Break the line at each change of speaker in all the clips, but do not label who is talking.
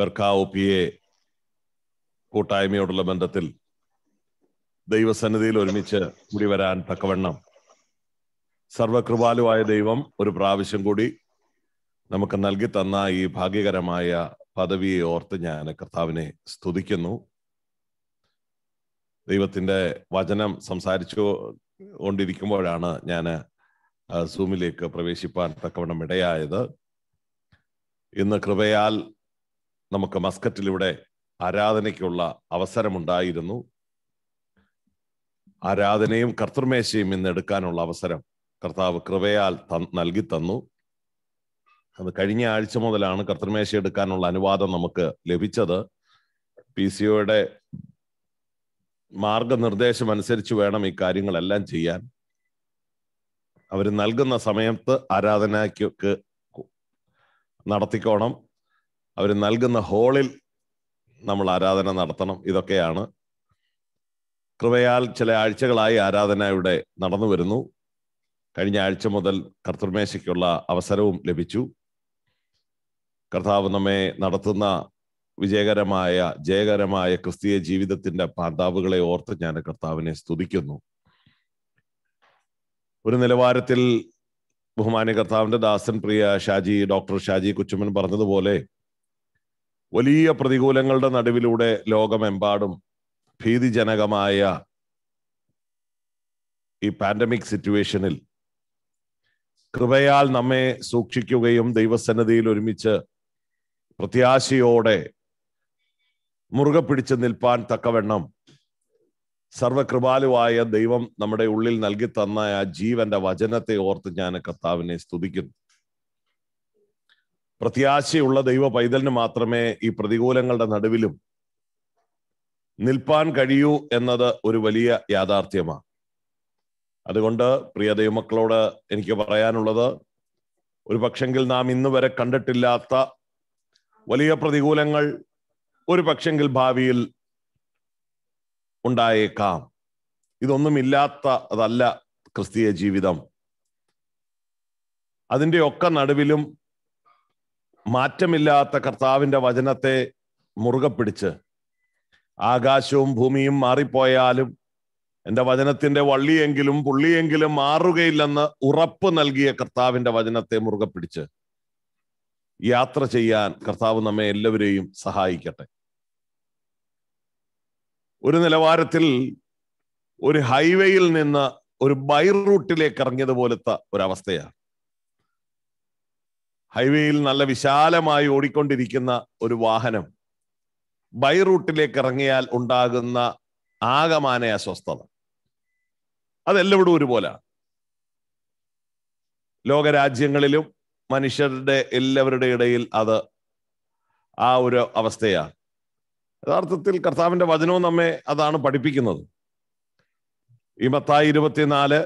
ബെർക്കാവ് P A കൂട്ടായ്മയോടുള്ള ബന്ധത്തിൽ ദൈവസന്നിധിയിൽ ഒരുമിച്ച് കൂടി വരാൻ തക്കവണ്ണം സർവകൃപാലുവായ ദൈവം ഒരു പ്രാവശ്യം കൂടി നമുക്ക് നൽകി തന്ന ഈ ഭാഗ്യകരമായ പദവിയെ ഓർത്ത് ഞാൻ കർത്താവിനെ സ്തുതിക്കുന്നു ദൈവത്തിൻ്റെ വചനം സംസാരിച്ചു കൊണ്ടിരിക്കുമ്പോഴാണ് ഞാൻ സൂമിലേക്ക് പ്രവേശിപ്പാൻ തക്കവണ്ണം ഇടയായത് ഇന്ന് കൃപയാൽ നമുക്ക് മസ്കറ്റിലൂടെ ആരാധനയ്ക്കുള്ള അവസരമുണ്ടായിരുന്നു ആരാധനയും കർത്തൃമേശയും ഇന്ന് എടുക്കാനുള്ള അവസരം കർത്താവ് കൃപയാൽ നൽകി തന്നു അത് കഴിഞ്ഞ ആഴ്ച മുതലാണ് കർത്തൃമേശ എടുക്കാനുള്ള അനുവാദം നമുക്ക് ലഭിച്ചത് പി സി ഒയുടെ മാർഗനിർദ്ദേശം അനുസരിച്ച് വേണം ഈ കാര്യങ്ങളെല്ലാം ചെയ്യാൻ അവർ നൽകുന്ന സമയത്ത് ആരാധനയ്ക്ക് നടത്തിക്കോണം അവർ നൽകുന്ന ഹോളിൽ നമ്മൾ ആരാധന നടത്തണം ഇതൊക്കെയാണ് കൃപയാൽ ചില ആഴ്ചകളായി ആരാധന ഇവിടെ നടന്നു വരുന്നു കഴിഞ്ഞ ആഴ്ച മുതൽ കർത്തൃമേശയ്ക്കുള്ള അവസരവും ലഭിച്ചു കർത്താവ് നമ്മെ നടത്തുന്ന വിജയകരമായ ജയകരമായ ക്രിസ്തീയ ജീവിതത്തിന്റെ പാന്താവുകളെ ഓർത്ത് ഞാൻ കർത്താവിനെ സ്തുതിക്കുന്നു ഒരു നിലവാരത്തിൽ ബഹുമാന്യ കർത്താവിന്റെ ദാസൻ പ്രിയ ഷാജി ഡോക്ടർ ഷാജി കുച്ചുമൻ പറഞ്ഞതുപോലെ വലിയ പ്രതികൂലങ്ങളുടെ നടുവിലൂടെ ലോകമെമ്പാടും ഭീതിജനകമായ ഈ പാൻഡമിക് സിറ്റുവേഷനിൽ കൃപയാൽ നമ്മെ സൂക്ഷിക്കുകയും ദൈവസന്നദ്ധിയിൽ ഒരുമിച്ച് പ്രത്യാശയോടെ മുറുകെ പിടിച്ച് നിൽപ്പാൻ തക്കവണ്ണം സർവകൃപാലുവായ ദൈവം നമ്മുടെ ഉള്ളിൽ നൽകി തന്ന ആ ജീവന്റെ വചനത്തെ ഓർത്ത് ഞാൻ കർത്താവിനെ സ്തുതിക്കുന്നു പ്രത്യാശയുള്ള ദൈവ പൈതലിന് മാത്രമേ ഈ പ്രതികൂലങ്ങളുടെ നടുവിലും നിൽപ്പാൻ കഴിയൂ എന്നത് ഒരു വലിയ യാഥാർത്ഥ്യമാണ് അതുകൊണ്ട് പ്രിയ ദൈവമക്കളോട് എനിക്ക് പറയാനുള്ളത് ഒരു പക്ഷെങ്കിൽ നാം ഇന്ന് വരെ കണ്ടിട്ടില്ലാത്ത വലിയ പ്രതികൂലങ്ങൾ ഒരു പക്ഷെങ്കിൽ ഭാവിയിൽ ഉണ്ടായേക്കാം ഇതൊന്നുമില്ലാത്ത അതല്ല ക്രിസ്തീയ ജീവിതം അതിൻ്റെ ഒക്കെ നടുവിലും മാറ്റമില്ലാത്ത കർത്താവിൻ്റെ വചനത്തെ മുറുകെ പിടിച്ച് ആകാശവും ഭൂമിയും മാറിപ്പോയാലും എൻ്റെ വചനത്തിൻ്റെ വള്ളിയെങ്കിലും പുള്ളിയെങ്കിലും മാറുകയില്ലെന്ന് ഉറപ്പ് നൽകിയ കർത്താവിൻ്റെ വചനത്തെ മുറുകെ പിടിച്ച് യാത്ര ചെയ്യാൻ കർത്താവ് നമ്മെ എല്ലാവരെയും സഹായിക്കട്ടെ ഒരു നിലവാരത്തിൽ ഒരു ഹൈവേയിൽ നിന്ന് ഒരു ബൈ റൂട്ടിലേക്ക് ഇറങ്ങിയത് പോലത്തെ ഒരവസ്ഥയാണ് ഹൈവേയിൽ നല്ല വിശാലമായി ഓടിക്കൊണ്ടിരിക്കുന്ന ഒരു വാഹനം ബൈ റൂട്ടിലേക്ക് ഇറങ്ങിയാൽ ഉണ്ടാകുന്ന ആകമാന അസ്വസ്ഥത അതെല്ലാവിടും ഒരുപോലാണ് ലോകരാജ്യങ്ങളിലും മനുഷ്യരുടെ എല്ലാവരുടെ ഇടയിൽ അത് ആ ഒരു അവസ്ഥയാണ് യഥാർത്ഥത്തിൽ കർത്താവിന്റെ വചനവും നമ്മെ അതാണ് പഠിപ്പിക്കുന്നത് ഈ മത്തായി ഇരുപത്തിനാല്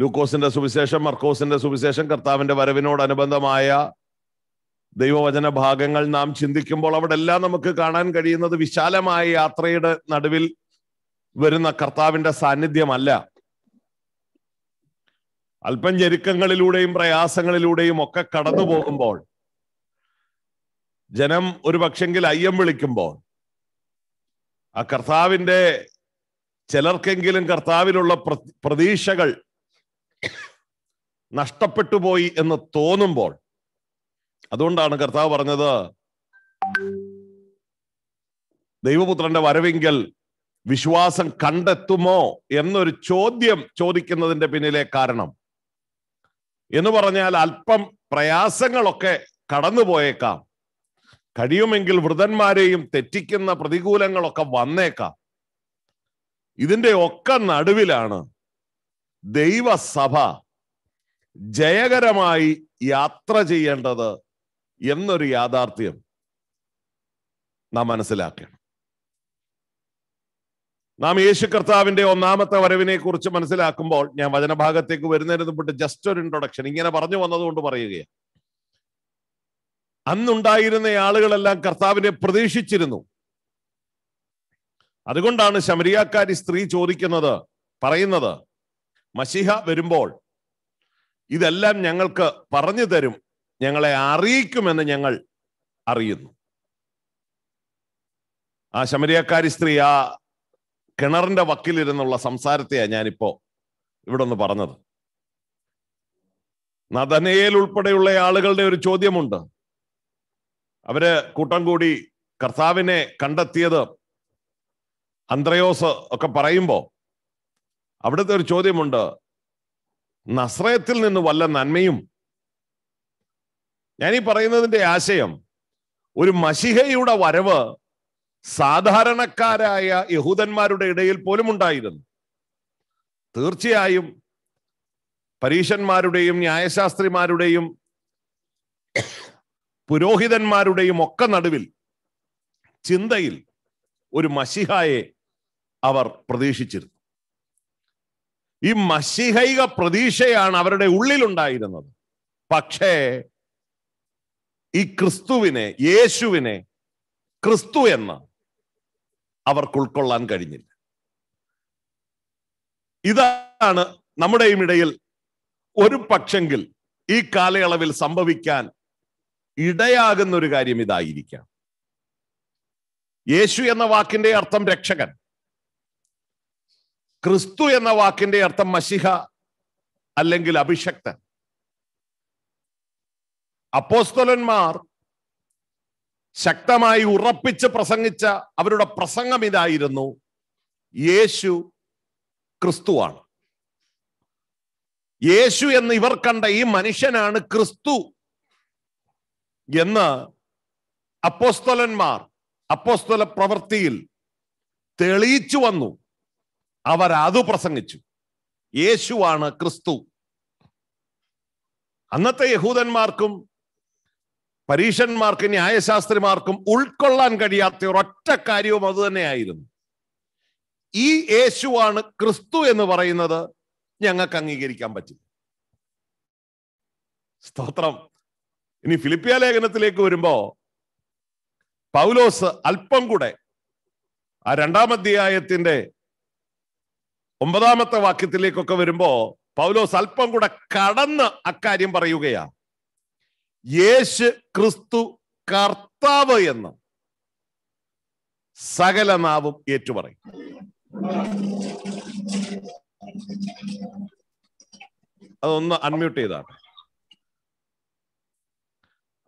ലൂക്കോസിന്റെ സുവിശേഷം മർക്കോസിന്റെ സുവിശേഷം കർത്താവിന്റെ വരവിനോടനുബന്ധമായ ദൈവവചന ഭാഗങ്ങൾ നാം ചിന്തിക്കുമ്പോൾ അവിടെ എല്ലാം നമുക്ക് കാണാൻ കഴിയുന്നത് വിശാലമായ യാത്രയുടെ നടുവിൽ വരുന്ന കർത്താവിന്റെ സാന്നിധ്യമല്ല അല്പം ഞെരുക്കങ്ങളിലൂടെയും പ്രയാസങ്ങളിലൂടെയും ഒക്കെ കടന്നു പോകുമ്പോൾ ജനം ഒരു പക്ഷെങ്കിൽ അയ്യം വിളിക്കുമ്പോൾ ആ കർത്താവിന്റെ ചിലർക്കെങ്കിലും കർത്താവിലുള്ള പ്രതീക്ഷകൾ നഷ്ടപ്പെട്ടു പോയി എന്ന് തോന്നുമ്പോൾ അതുകൊണ്ടാണ് കർത്താവ് പറഞ്ഞത് ദൈവപുത്രന്റെ വരവെങ്കിൽ വിശ്വാസം കണ്ടെത്തുമോ എന്നൊരു ചോദ്യം ചോദിക്കുന്നതിന്റെ പിന്നിലെ കാരണം എന്ന് പറഞ്ഞാൽ അല്പം പ്രയാസങ്ങളൊക്കെ കടന്നുപോയേക്കാം കഴിയുമെങ്കിൽ വൃതന്മാരെയും തെറ്റിക്കുന്ന പ്രതികൂലങ്ങളൊക്കെ വന്നേക്കാം ഇതിന്റെ ഒക്കെ നടുവിലാണ് ദൈവസഭ ജയകരമായി യാത്ര ചെയ്യേണ്ടത് എന്നൊരു യാഥാർത്ഥ്യം നാം മനസ്സിലാക്കണം നാം യേശു കർത്താവിന്റെ ഒന്നാമത്തെ വരവിനെ കുറിച്ച് മനസ്സിലാക്കുമ്പോൾ ഞാൻ വചനഭാഗത്തേക്ക് വരുന്നതിന് മുമ്പ് ജസ്റ്റ് ഒരു ഇൻട്രൊഡക്ഷൻ ഇങ്ങനെ പറഞ്ഞു വന്നതുകൊണ്ട് പറയുകയാണ് അന്നുണ്ടായിരുന്ന ആളുകളെല്ലാം കർത്താവിനെ പ്രതീക്ഷിച്ചിരുന്നു അതുകൊണ്ടാണ് ശമരിയാക്കാരി സ്ത്രീ ചോദിക്കുന്നത് പറയുന്നത് മഷിഹ വരുമ്പോൾ ഇതെല്ലാം ഞങ്ങൾക്ക് പറഞ്ഞു തരും ഞങ്ങളെ അറിയിക്കുമെന്ന് ഞങ്ങൾ അറിയുന്നു ആ ശമരിയക്കാരി സ്ത്രീ ആ കിണറിന്റെ വക്കിലിരുന്നുള്ള സംസാരത്തെയാണ് ഞാനിപ്പോ ഇവിടെ ഒന്ന് പറഞ്ഞത് നദനയിൽ ഉൾപ്പെടെയുള്ള ആളുകളുടെ ഒരു ചോദ്യമുണ്ട് അവര് കൂട്ടം കൂടി കർത്താവിനെ കണ്ടെത്തിയത് അന്ത്രയോസ് ഒക്കെ പറയുമ്പോ അവിടുത്തെ ഒരു ചോദ്യമുണ്ട് നസ്രയത്തിൽ നിന്ന് വല്ല നന്മയും ഞാൻ ഈ പറയുന്നതിന്റെ ആശയം ഒരു മഷിഹയുടെ വരവ് സാധാരണക്കാരായ യഹൂദന്മാരുടെ ഇടയിൽ പോലും ഉണ്ടായിരുന്നു തീർച്ചയായും പരീഷന്മാരുടെയും ന്യായശാസ്ത്രിമാരുടെയും പുരോഹിതന്മാരുടെയും ഒക്കെ നടുവിൽ ചിന്തയിൽ ഒരു മഷിഹായെ അവർ പ്രതീക്ഷിച്ചിരുന്നു ഈ മസിഹൈക പ്രതീക്ഷയാണ് അവരുടെ ഉള്ളിലുണ്ടായിരുന്നത് പക്ഷേ ഈ ക്രിസ്തുവിനെ യേശുവിനെ ക്രിസ്തു എന്ന് അവർക്ക് ഉൾക്കൊള്ളാൻ കഴിഞ്ഞില്ല ഇതാണ് നമ്മുടെയും ഇടയിൽ ഒരു പക്ഷെങ്കിൽ ഈ കാലയളവിൽ സംഭവിക്കാൻ ഇടയാകുന്ന ഒരു കാര്യം ഇതായിരിക്കാം യേശു എന്ന വാക്കിന്റെ അർത്ഥം രക്ഷകൻ ക്രിസ്തു എന്ന വാക്കിന്റെ അർത്ഥം മഷിഹ അല്ലെങ്കിൽ അഭിഷക്തൻ അപ്പോസ്തലന്മാർ ശക്തമായി ഉറപ്പിച്ച് പ്രസംഗിച്ച അവരുടെ പ്രസംഗം ഇതായിരുന്നു യേശു ക്രിസ്തുവാണ് യേശു എന്ന് ഇവർ കണ്ട ഈ മനുഷ്യനാണ് ക്രിസ്തു എന്ന് അപ്പോസ്തലന്മാർ അപ്പോസ്തോല പ്രവൃത്തിയിൽ തെളിയിച്ചു വന്നു അവർ അത് പ്രസംഗിച്ചു യേശുവാണ് ക്രിസ്തു അന്നത്തെ യഹൂദന്മാർക്കും പരീഷന്മാർക്കും ന്യായശാസ്ത്രിമാർക്കും ഉൾക്കൊള്ളാൻ കഴിയാത്ത ഒരൊറ്റ കാര്യവും അത് തന്നെയായിരുന്നു ഈ യേശുവാണ് ക്രിസ്തു എന്ന് പറയുന്നത് ഞങ്ങൾക്ക് അംഗീകരിക്കാൻ പറ്റില്ല സ്തോത്രം ഇനി ഫിലിപ്പിയ ലേഖനത്തിലേക്ക് വരുമ്പോ പൗലോസ് അല്പം കൂടെ ആ രണ്ടാം അധ്യായത്തിന്റെ ഒമ്പതാമത്തെ വാക്യത്തിലേക്കൊക്കെ വരുമ്പോ പൗലോസ് അല്പം കൂടെ കടന്ന് അക്കാര്യം പറയുകയാ യേശു ക്രിസ്തു കർത്താവ് എന്ന് സകല നാവും ഏറ്റുപറയും അതൊന്ന് അൺമ്യൂട്ട് ചെയ്താ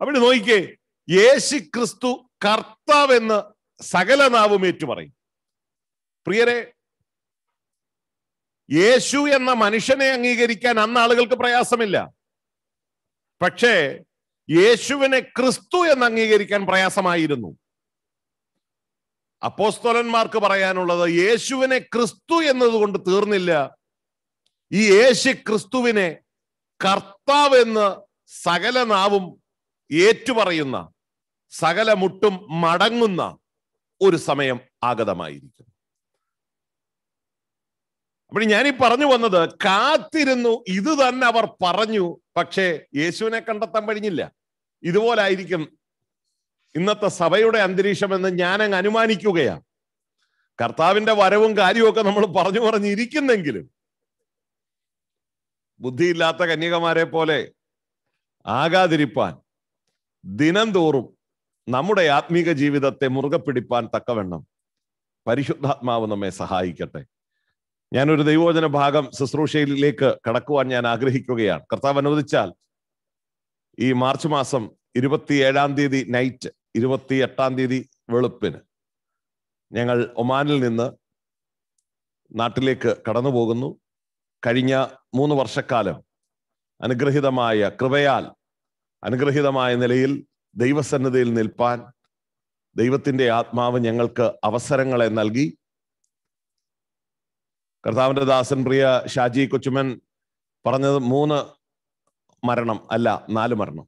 അവിടെ നോക്കിക്കേ യേശു ക്രിസ്തു കർത്താവെന്ന് സകല നാവും ഏറ്റുപറയും പ്രിയരെ യേശു എന്ന മനുഷ്യനെ അംഗീകരിക്കാൻ അന്ന് ആളുകൾക്ക് പ്രയാസമില്ല പക്ഷേ യേശുവിനെ ക്രിസ്തു എന്ന് അംഗീകരിക്കാൻ പ്രയാസമായിരുന്നു അപ്പോസ്തോലന്മാർക്ക് പറയാനുള്ളത് യേശുവിനെ ക്രിസ്തു എന്നതുകൊണ്ട് തീർന്നില്ല ഈ യേശു ക്രിസ്തുവിനെ കർത്താവ് എന്ന് സകല നാവും ഏറ്റുപറയുന്ന സകല മുട്ടും മടങ്ങുന്ന ഒരു സമയം ആഗതമായിരിക്കും അപ്പോൾ ഞാൻ ഈ പറഞ്ഞു വന്നത് കാത്തിരുന്നു ഇത് തന്നെ അവർ പറഞ്ഞു പക്ഷേ യേശുവിനെ കണ്ടെത്താൻ കഴിഞ്ഞില്ല ആയിരിക്കും ഇന്നത്തെ സഭയുടെ അന്തരീക്ഷം എന്ന് അങ്ങ് അനുമാനിക്കുകയാണ് കർത്താവിന്റെ വരവും കാര്യവും നമ്മൾ പറഞ്ഞു പറഞ്ഞിരിക്കുന്നെങ്കിലും ബുദ്ധിയില്ലാത്ത കന്യകമാരെ പോലെ ആകാതിരിപ്പാൻ ദിനം തോറും നമ്മുടെ ആത്മീക ജീവിതത്തെ മുറുകെ പിടിപ്പാൻ തക്കവണ്ണം പരിശുദ്ധാത്മാവ് നമ്മെ സഹായിക്കട്ടെ ഞാനൊരു ദൈവോചന ഭാഗം ശുശ്രൂഷയിലേക്ക് കടക്കുവാൻ ഞാൻ ആഗ്രഹിക്കുകയാണ് കർത്താവ് അനുവദിച്ചാൽ ഈ മാർച്ച് മാസം ഇരുപത്തി ഏഴാം തീയതി നൈറ്റ് ഇരുപത്തി എട്ടാം തീയതി വെളുപ്പിന് ഞങ്ങൾ ഒമാനിൽ നിന്ന് നാട്ടിലേക്ക് കടന്നു പോകുന്നു കഴിഞ്ഞ മൂന്ന് വർഷക്കാലം അനുഗ്രഹിതമായ കൃപയാൽ അനുഗ്രഹിതമായ നിലയിൽ ദൈവസന്നദ്ധയിൽ നിൽപ്പാൻ ദൈവത്തിൻ്റെ ആത്മാവ് ഞങ്ങൾക്ക് അവസരങ്ങളെ നൽകി കർത്താവിൻ്റെ ദാസൻ പ്രിയ ഷാജി കൊച്ചുമൻ പറഞ്ഞത് മൂന്ന് മരണം അല്ല നാല് മരണം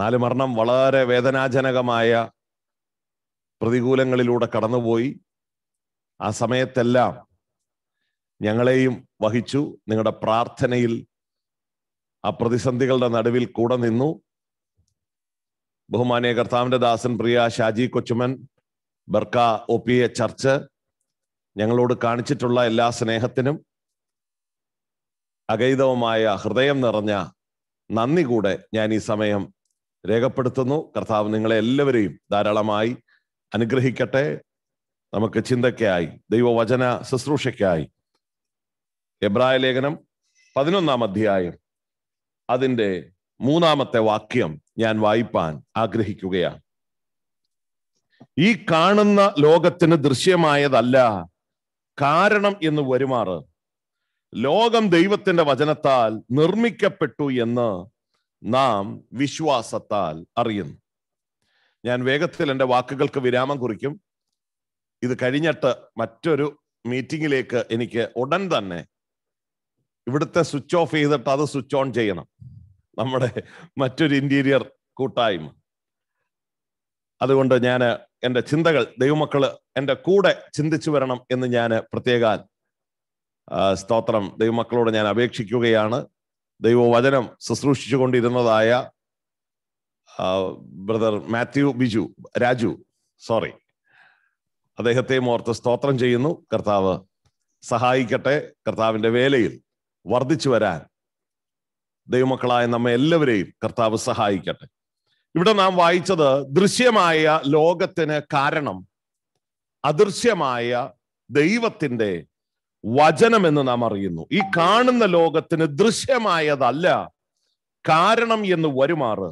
നാല് മരണം വളരെ വേദനാജനകമായ പ്രതികൂലങ്ങളിലൂടെ കടന്നുപോയി ആ സമയത്തെല്ലാം ഞങ്ങളെയും വഹിച്ചു നിങ്ങളുടെ പ്രാർത്ഥനയിൽ ആ പ്രതിസന്ധികളുടെ നടുവിൽ കൂടെ നിന്നു ബഹുമാനിയ കർത്താവിന്റെ ദാസൻ പ്രിയ ഷാജി കൊച്ചുമൻ ബർക്ക ഒ പി എ ചർച്ച് ഞങ്ങളോട് കാണിച്ചിട്ടുള്ള എല്ലാ സ്നേഹത്തിനും അഗൈതവുമായ ഹൃദയം നിറഞ്ഞ നന്ദി കൂടെ ഞാൻ ഈ സമയം രേഖപ്പെടുത്തുന്നു കർത്താവ് നിങ്ങളെ എല്ലാവരെയും ധാരാളമായി അനുഗ്രഹിക്കട്ടെ നമുക്ക് ചിന്തയ്ക്കായി ദൈവവചന ശുശ്രൂഷയ്ക്കായി എബ്രായ ലേഖനം പതിനൊന്നാം അധ്യായം അതിൻ്റെ മൂന്നാമത്തെ വാക്യം ഞാൻ വായിപ്പാൻ ആഗ്രഹിക്കുകയാണ് ഈ കാണുന്ന ലോകത്തിന് ദൃശ്യമായതല്ല കാരണം എന്ന് വരുമാറ് ലോകം ദൈവത്തിന്റെ വചനത്താൽ നിർമ്മിക്കപ്പെട്ടു എന്ന് നാം വിശ്വാസത്താൽ അറിയുന്നു ഞാൻ വേഗത്തിൽ എൻ്റെ വാക്കുകൾക്ക് വിരാമം കുറിക്കും ഇത് കഴിഞ്ഞിട്ട് മറ്റൊരു മീറ്റിങ്ങിലേക്ക് എനിക്ക് ഉടൻ തന്നെ ഇവിടുത്തെ സ്വിച്ച് ഓഫ് ചെയ്തിട്ട് അത് സ്വിച്ച് ഓൺ ചെയ്യണം നമ്മുടെ മറ്റൊരു ഇന്റീരിയർ കൂട്ടായ്മ അതുകൊണ്ട് ഞാൻ എൻ്റെ ചിന്തകൾ ദൈവമക്കള് എൻ്റെ കൂടെ ചിന്തിച്ചു വരണം എന്ന് ഞാൻ പ്രത്യേക സ്തോത്രം ദൈവമക്കളോട് ഞാൻ അപേക്ഷിക്കുകയാണ് ദൈവവചനം ശുശ്രൂഷിച്ചു കൊണ്ടിരുന്നതായ ബ്രദർ മാത്യു ബിജു രാജു സോറി അദ്ദേഹത്തെയും ഓർത്ത് സ്തോത്രം ചെയ്യുന്നു കർത്താവ് സഹായിക്കട്ടെ കർത്താവിൻ്റെ വേലയിൽ വർദ്ധിച്ചു വരാൻ ദൈവമക്കളായ നമ്മെ എല്ലാവരെയും കർത്താവ് സഹായിക്കട്ടെ ഇവിടെ നാം വായിച്ചത് ദൃശ്യമായ ലോകത്തിന് കാരണം അദൃശ്യമായ ദൈവത്തിൻ്റെ വചനമെന്ന് നാം അറിയുന്നു ഈ കാണുന്ന ലോകത്തിന് ദൃശ്യമായതല്ല കാരണം എന്ന് വരുമാറ്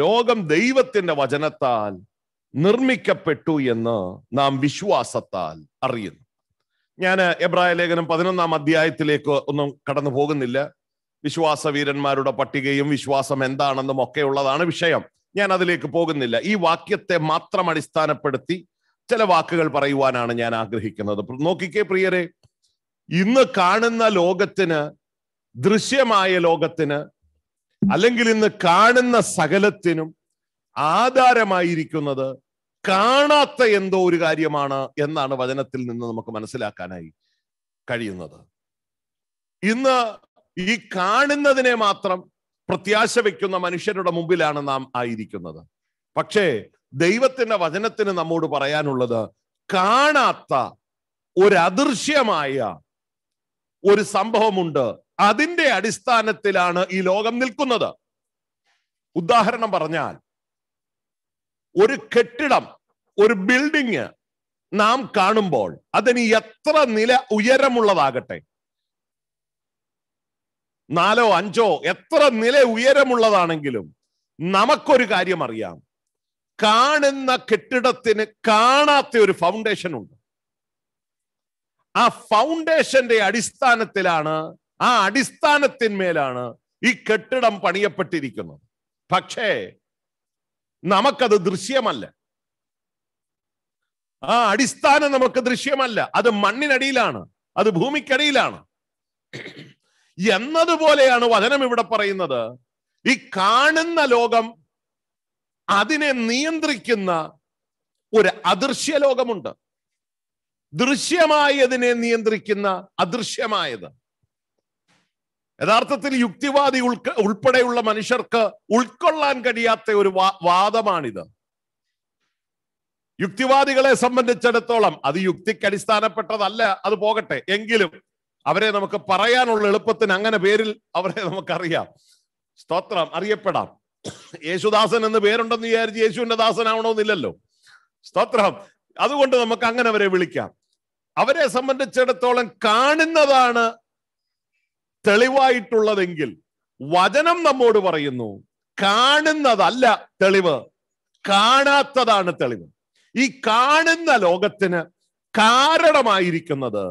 ലോകം ദൈവത്തിന്റെ വചനത്താൽ നിർമ്മിക്കപ്പെട്ടു എന്ന് നാം വിശ്വാസത്താൽ അറിയുന്നു ഞാൻ എബ്രായ ലേഖനം പതിനൊന്നാം അധ്യായത്തിലേക്ക് ഒന്നും കടന്നു പോകുന്നില്ല വിശ്വാസവീരന്മാരുടെ പട്ടികയും വിശ്വാസം എന്താണെന്നും ഒക്കെ ഉള്ളതാണ് വിഷയം ഞാൻ അതിലേക്ക് പോകുന്നില്ല ഈ വാക്യത്തെ മാത്രം അടിസ്ഥാനപ്പെടുത്തി ചില വാക്കുകൾ പറയുവാനാണ് ഞാൻ ആഗ്രഹിക്കുന്നത് നോക്കിക്കേ പ്രിയരെ ഇന്ന് കാണുന്ന ലോകത്തിന് ദൃശ്യമായ ലോകത്തിന് അല്ലെങ്കിൽ ഇന്ന് കാണുന്ന സകലത്തിനും ആധാരമായിരിക്കുന്നത് കാണാത്ത എന്തോ ഒരു കാര്യമാണ് എന്നാണ് വചനത്തിൽ നിന്ന് നമുക്ക് മനസ്സിലാക്കാനായി കഴിയുന്നത് ഇന്ന് ഈ കാണുന്നതിനെ മാത്രം പ്രത്യാശ വെക്കുന്ന മനുഷ്യരുടെ മുമ്പിലാണ് നാം ആയിരിക്കുന്നത് പക്ഷേ ദൈവത്തിന്റെ വചനത്തിന് നമ്മോട് പറയാനുള്ളത് കാണാത്ത ഒരു ഒരു സംഭവമുണ്ട് അതിന്റെ അടിസ്ഥാനത്തിലാണ് ഈ ലോകം നിൽക്കുന്നത് ഉദാഹരണം പറഞ്ഞാൽ ഒരു കെട്ടിടം ഒരു ബിൽഡിങ് നാം കാണുമ്പോൾ അതിന് എത്ര നില ഉയരമുള്ളതാകട്ടെ നാലോ അഞ്ചോ എത്ര നില ഉയരമുള്ളതാണെങ്കിലും നമുക്കൊരു കാര്യം അറിയാം കാണുന്ന കെട്ടിടത്തിന് കാണാത്ത ഒരു ഫൗണ്ടേഷൻ ഉണ്ട് ആ ഫൗണ്ടേഷന്റെ അടിസ്ഥാനത്തിലാണ് ആ അടിസ്ഥാനത്തിന്മേലാണ് ഈ കെട്ടിടം പണിയപ്പെട്ടിരിക്കുന്നത് പക്ഷേ നമുക്കത് ദൃശ്യമല്ല ആ അടിസ്ഥാനം നമുക്ക് ദൃശ്യമല്ല അത് മണ്ണിനടിയിലാണ് അത് ഭൂമിക്കടിയിലാണ് എന്നതുപോലെയാണ് വചനം ഇവിടെ പറയുന്നത് ഈ കാണുന്ന ലോകം അതിനെ നിയന്ത്രിക്കുന്ന ഒരു അദൃശ്യ ലോകമുണ്ട് ദൃശ്യമായതിനെ നിയന്ത്രിക്കുന്ന അദൃശ്യമായത് യഥാർത്ഥത്തിൽ യുക്തിവാദി ഉൾക്ക ഉൾപ്പെടെയുള്ള മനുഷ്യർക്ക് ഉൾക്കൊള്ളാൻ കഴിയാത്ത ഒരു വാദമാണിത് യുക്തിവാദികളെ സംബന്ധിച്ചിടത്തോളം അത് യുക്തിക്ക് അടിസ്ഥാനപ്പെട്ടതല്ല അത് പോകട്ടെ എങ്കിലും അവരെ നമുക്ക് പറയാനുള്ള എളുപ്പത്തിന് അങ്ങനെ പേരിൽ അവരെ നമുക്കറിയാം സ്തോത്രം അറിയപ്പെടാം യേശുദാസൻ എന്ന് പേരുണ്ടെന്ന് വിചാരിച്ച് യേശുവിന്റെ ദാസനാവണമെന്നില്ലല്ലോ സ്തോത്രം അതുകൊണ്ട് നമുക്ക് അങ്ങനെ അവരെ വിളിക്കാം അവരെ സംബന്ധിച്ചിടത്തോളം കാണുന്നതാണ് തെളിവായിട്ടുള്ളതെങ്കിൽ വചനം നമ്മോട് പറയുന്നു കാണുന്നതല്ല തെളിവ് കാണാത്തതാണ് തെളിവ് ഈ കാണുന്ന ലോകത്തിന് കാരണമായിരിക്കുന്നത്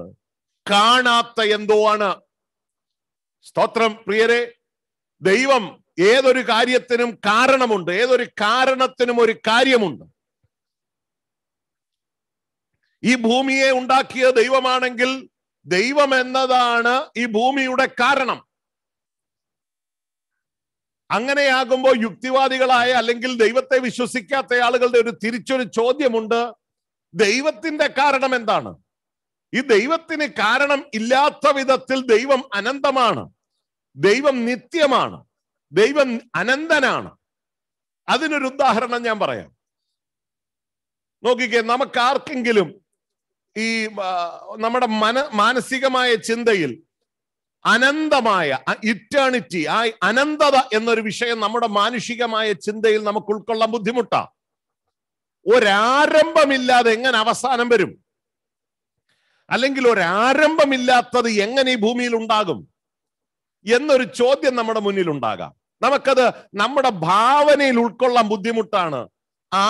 കാണാത്ത എന്തോ ആണ് സ്തോത്രം പ്രിയരെ ദൈവം ഏതൊരു കാര്യത്തിനും കാരണമുണ്ട് ഏതൊരു കാരണത്തിനും ഒരു കാര്യമുണ്ട് ഈ ഭൂമിയെ ഉണ്ടാക്കിയ ദൈവമാണെങ്കിൽ ദൈവം എന്നതാണ് ഈ ഭൂമിയുടെ കാരണം അങ്ങനെയാകുമ്പോൾ യുക്തിവാദികളായ അല്ലെങ്കിൽ ദൈവത്തെ വിശ്വസിക്കാത്ത ആളുകളുടെ ഒരു തിരിച്ചൊരു ചോദ്യമുണ്ട് ദൈവത്തിന്റെ കാരണം എന്താണ് ഈ ദൈവത്തിന് കാരണം ഇല്ലാത്ത വിധത്തിൽ ദൈവം അനന്തമാണ് ദൈവം നിത്യമാണ് ദൈവം അനന്തനാണ് അതിനൊരു ഉദാഹരണം ഞാൻ പറയാം നോക്കിക്കേ നമുക്ക് ആർക്കെങ്കിലും ഈ നമ്മുടെ മന മാനസികമായ ചിന്തയിൽ അനന്തമായ ഇറ്റേണിറ്റി ആ അനന്തത എന്നൊരു വിഷയം നമ്മുടെ മാനുഷികമായ ചിന്തയിൽ നമുക്ക് ഉൾക്കൊള്ളാൻ ബുദ്ധിമുട്ടാ ഒരാരംഭമില്ലാതെ എങ്ങനെ അവസാനം വരും അല്ലെങ്കിൽ ഒരാരംഭമില്ലാത്തത് എങ്ങനെ ഈ ഭൂമിയിൽ ഉണ്ടാകും എന്നൊരു ചോദ്യം നമ്മുടെ മുന്നിൽ ഉണ്ടാകാം നമുക്കത് നമ്മുടെ ഭാവനയിൽ ഉൾക്കൊള്ളാൻ ബുദ്ധിമുട്ടാണ്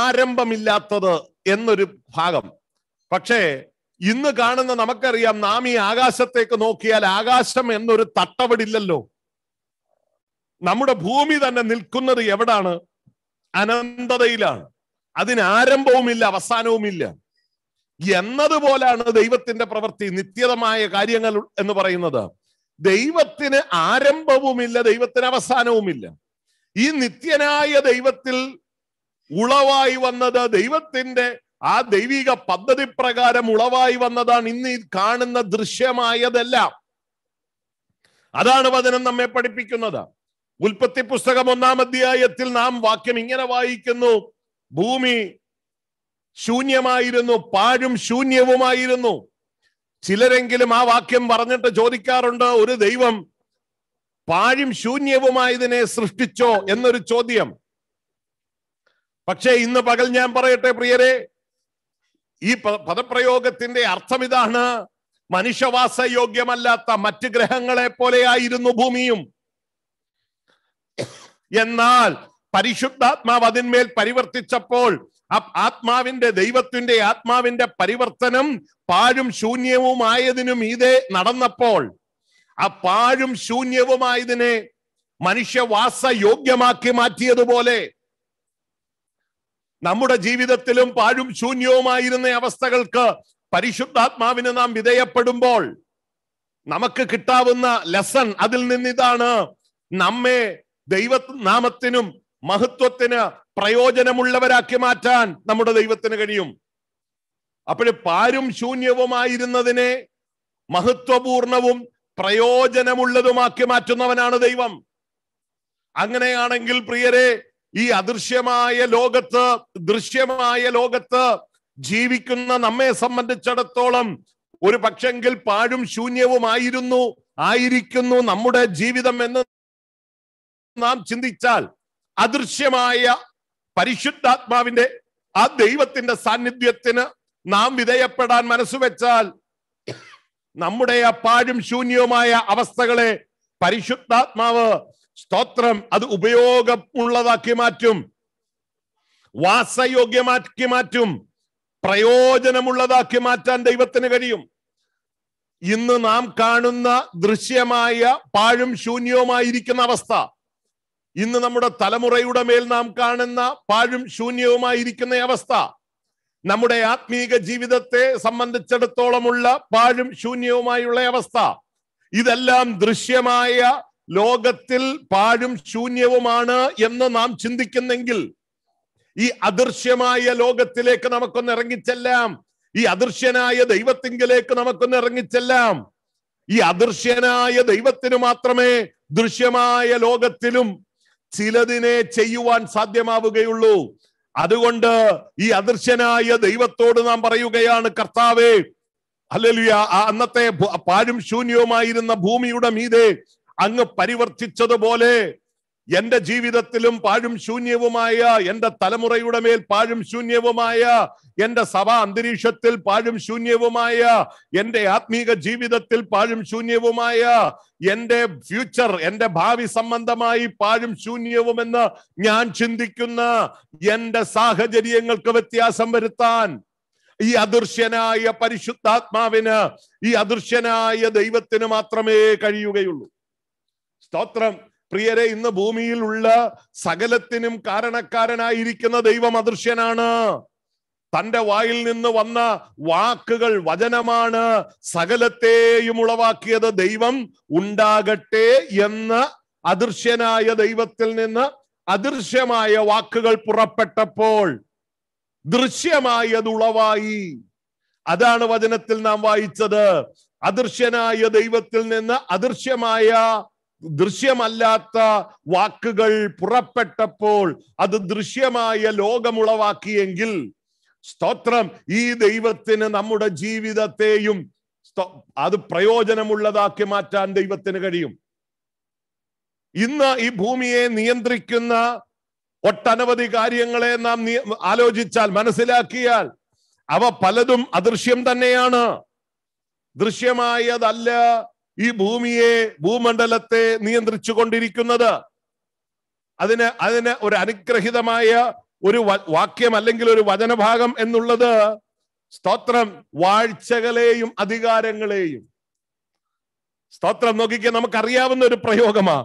ആരംഭമില്ലാത്തത് എന്നൊരു ഭാഗം പക്ഷേ ഇന്ന് കാണുന്ന നമുക്കറിയാം നാം ഈ ആകാശത്തേക്ക് നോക്കിയാൽ ആകാശം എന്നൊരു തട്ടവിടില്ലല്ലോ നമ്മുടെ ഭൂമി തന്നെ നിൽക്കുന്നത് എവിടാണ് അനന്തതയിലാണ് അതിന് ആരംഭവുമില്ല അവസാനവുമില്ല എന്നതുപോലാണ് ദൈവത്തിന്റെ പ്രവൃത്തി നിത്യതമായ കാര്യങ്ങൾ എന്ന് പറയുന്നത് ദൈവത്തിന് ആരംഭവുമില്ല ദൈവത്തിന് അവസാനവുമില്ല ഈ നിത്യനായ ദൈവത്തിൽ ഉളവായി വന്നത് ദൈവത്തിന്റെ ആ ദൈവിക പദ്ധതി പ്രകാരം ഉളവായി വന്നതാണ് ഇന്ന് കാണുന്ന ദൃശ്യമായതെല്ലാം അതാണ് വചനം നമ്മെ പഠിപ്പിക്കുന്നത് ഉൽപ്പത്തി പുസ്തകം ഒന്നാം അധ്യായത്തിൽ നാം വാക്യം ഇങ്ങനെ വായിക്കുന്നു ഭൂമി ശൂന്യമായിരുന്നു പാഴും ശൂന്യവുമായിരുന്നു ചിലരെങ്കിലും ആ വാക്യം പറഞ്ഞിട്ട് ചോദിക്കാറുണ്ട് ഒരു ദൈവം പാഴും ശൂന്യവുമായതിനെ സൃഷ്ടിച്ചോ എന്നൊരു ചോദ്യം പക്ഷേ ഇന്ന് പകൽ ഞാൻ പറയട്ടെ പ്രിയരെ ഈ പദപ്രയോഗത്തിന്റെ അർത്ഥം ഇതാണ് മനുഷ്യവാസ യോഗ്യമല്ലാത്ത മറ്റ് ഗ്രഹങ്ങളെ പോലെയായിരുന്നു ഭൂമിയും എന്നാൽ പരിശുദ്ധാത്മാവ് അതിന്മേൽ പരിവർത്തിച്ചപ്പോൾ ആത്മാവിന്റെ ദൈവത്തിന്റെ ആത്മാവിന്റെ പരിവർത്തനം പാഴും ശൂന്യവുമായതിനും ഇതേ നടന്നപ്പോൾ ആ പാഴും ശൂന്യവുമായതിനെ മനുഷ്യവാസ യോഗ്യമാക്കി മാറ്റിയതുപോലെ നമ്മുടെ ജീവിതത്തിലും പാഴും ശൂന്യവുമായിരുന്ന അവസ്ഥകൾക്ക് പരിശുദ്ധാത്മാവിന് നാം വിധേയപ്പെടുമ്പോൾ നമുക്ക് കിട്ടാവുന്ന ലെസൺ അതിൽ നിന്നിതാണ് നമ്മെ നാമത്തിനും മഹത്വത്തിന് പ്രയോജനമുള്ളവരാക്കി മാറ്റാൻ നമ്മുടെ ദൈവത്തിന് കഴിയും അപ്പോൾ പാരും ശൂന്യവുമായിരുന്നതിനെ മഹത്വപൂർണവും പ്രയോജനമുള്ളതുമാക്കി മാറ്റുന്നവനാണ് ദൈവം അങ്ങനെയാണെങ്കിൽ പ്രിയരെ ഈ അദൃശ്യമായ ലോകത്ത് ദൃശ്യമായ ലോകത്ത് ജീവിക്കുന്ന നമ്മെ സംബന്ധിച്ചിടത്തോളം ഒരു പക്ഷെങ്കിൽ പാഴും ശൂന്യവുമായിരുന്നു ആയിരിക്കുന്നു നമ്മുടെ ജീവിതം എന്ന് നാം ചിന്തിച്ചാൽ അദൃശ്യമായ പരിശുദ്ധാത്മാവിന്റെ ആ ദൈവത്തിന്റെ സാന്നിധ്യത്തിന് നാം വിധേയപ്പെടാൻ മനസ്സുവെച്ചാൽ നമ്മുടെ അപ്പാഴും ശൂന്യവുമായ അവസ്ഥകളെ പരിശുദ്ധാത്മാവ് സ്തോത്രം അത് ഉപയോഗമുള്ളതാക്കി മാറ്റും വാസയോഗ്യമാക്കി മാറ്റും പ്രയോജനമുള്ളതാക്കി മാറ്റാൻ ദൈവത്തിന് കഴിയും ഇന്ന് നാം കാണുന്ന ദൃശ്യമായ പാഴും ശൂന്യവുമായിരിക്കുന്ന അവസ്ഥ ഇന്ന് നമ്മുടെ തലമുറയുടെ മേൽ നാം കാണുന്ന പാഴും ശൂന്യവുമായിരിക്കുന്ന അവസ്ഥ നമ്മുടെ ആത്മീക ജീവിതത്തെ സംബന്ധിച്ചിടത്തോളമുള്ള പാഴും ശൂന്യവുമായുള്ള അവസ്ഥ ഇതെല്ലാം ദൃശ്യമായ ലോകത്തിൽ പാഴും ശൂന്യവുമാണ് എന്ന് നാം ചിന്തിക്കുന്നെങ്കിൽ ഈ അദൃശ്യമായ ലോകത്തിലേക്ക് നമുക്കൊന്ന് ഇറങ്ങിച്ചെല്ലാം ഈ അദൃശ്യനായ ദൈവത്തിങ്കിലേക്ക് നമുക്കൊന്ന് ഇറങ്ങിച്ചെല്ലാം ഈ അദൃശ്യനായ ദൈവത്തിന് മാത്രമേ ദൃശ്യമായ ലോകത്തിലും ചിലതിനെ ചെയ്യുവാൻ സാധ്യമാവുകയുള്ളൂ അതുകൊണ്ട് ഈ അദൃശ്യനായ ദൈവത്തോട് നാം പറയുകയാണ് കർത്താവേ അല്ലല്ലിയ അന്നത്തെ പാഴും ശൂന്യവുമായിരുന്ന ഭൂമിയുടെ മീതെ അങ്ങ് പരിവർത്തിച്ചതുപോലെ എന്റെ ജീവിതത്തിലും പാഴും ശൂന്യവുമായ എന്റെ തലമുറയുടെ മേൽ പാഴും ശൂന്യവുമായ എന്റെ സഭാ അന്തരീക്ഷത്തിൽ പാഴും ശൂന്യവുമായ എന്റെ ആത്മീക ജീവിതത്തിൽ പാഴും ശൂന്യവുമായ എന്റെ ഫ്യൂച്ചർ എന്റെ ഭാവി സംബന്ധമായി പാഴും ശൂന്യവുമെന്ന് ഞാൻ ചിന്തിക്കുന്ന എന്റെ സാഹചര്യങ്ങൾക്ക് വ്യത്യാസം വരുത്താൻ ഈ അദൃശ്യനായ പരിശുദ്ധാത്മാവിന് ഈ അദൃശ്യനായ ദൈവത്തിന് മാത്രമേ കഴിയുകയുള്ളൂ സ്തോത്രം പ്രിയരെ ഇന്ന് ഭൂമിയിലുള്ള സകലത്തിനും കാരണക്കാരനായിരിക്കുന്ന ദൈവം അദൃശ്യനാണ് തന്റെ വായിൽ നിന്ന് വന്ന വാക്കുകൾ വചനമാണ് സകലത്തെയും ഉളവാക്കിയത് ദൈവം ഉണ്ടാകട്ടെ എന്ന് അദൃശ്യനായ ദൈവത്തിൽ നിന്ന് അദൃശ്യമായ വാക്കുകൾ പുറപ്പെട്ടപ്പോൾ ദൃശ്യമായത് ഉളവായി അതാണ് വചനത്തിൽ നാം വായിച്ചത് അദൃശ്യനായ ദൈവത്തിൽ നിന്ന് അദൃശ്യമായ ദൃശ്യമല്ലാത്ത വാക്കുകൾ പുറപ്പെട്ടപ്പോൾ അത് ദൃശ്യമായ ലോകമുളവാക്കിയെങ്കിൽ സ്തോത്രം ഈ ദൈവത്തിന് നമ്മുടെ ജീവിതത്തെയും അത് പ്രയോജനമുള്ളതാക്കി മാറ്റാൻ ദൈവത്തിന് കഴിയും ഇന്ന് ഈ ഭൂമിയെ നിയന്ത്രിക്കുന്ന ഒട്ടനവധി കാര്യങ്ങളെ നാം ആലോചിച്ചാൽ മനസ്സിലാക്കിയാൽ അവ പലതും അദൃശ്യം തന്നെയാണ് ദൃശ്യമായതല്ല ഈ ഭൂമിയെ ഭൂമണ്ഡലത്തെ നിയന്ത്രിച്ചു കൊണ്ടിരിക്കുന്നത് അതിന് അതിന് ഒരു അനുഗ്രഹിതമായ ഒരു വാക്യം അല്ലെങ്കിൽ ഒരു വചനഭാഗം എന്നുള്ളത് സ്തോത്രം വാഴ്ചകളെയും അധികാരങ്ങളെയും സ്തോത്രം നോക്കിക്കാൻ നമുക്കറിയാവുന്ന ഒരു പ്രയോഗമാ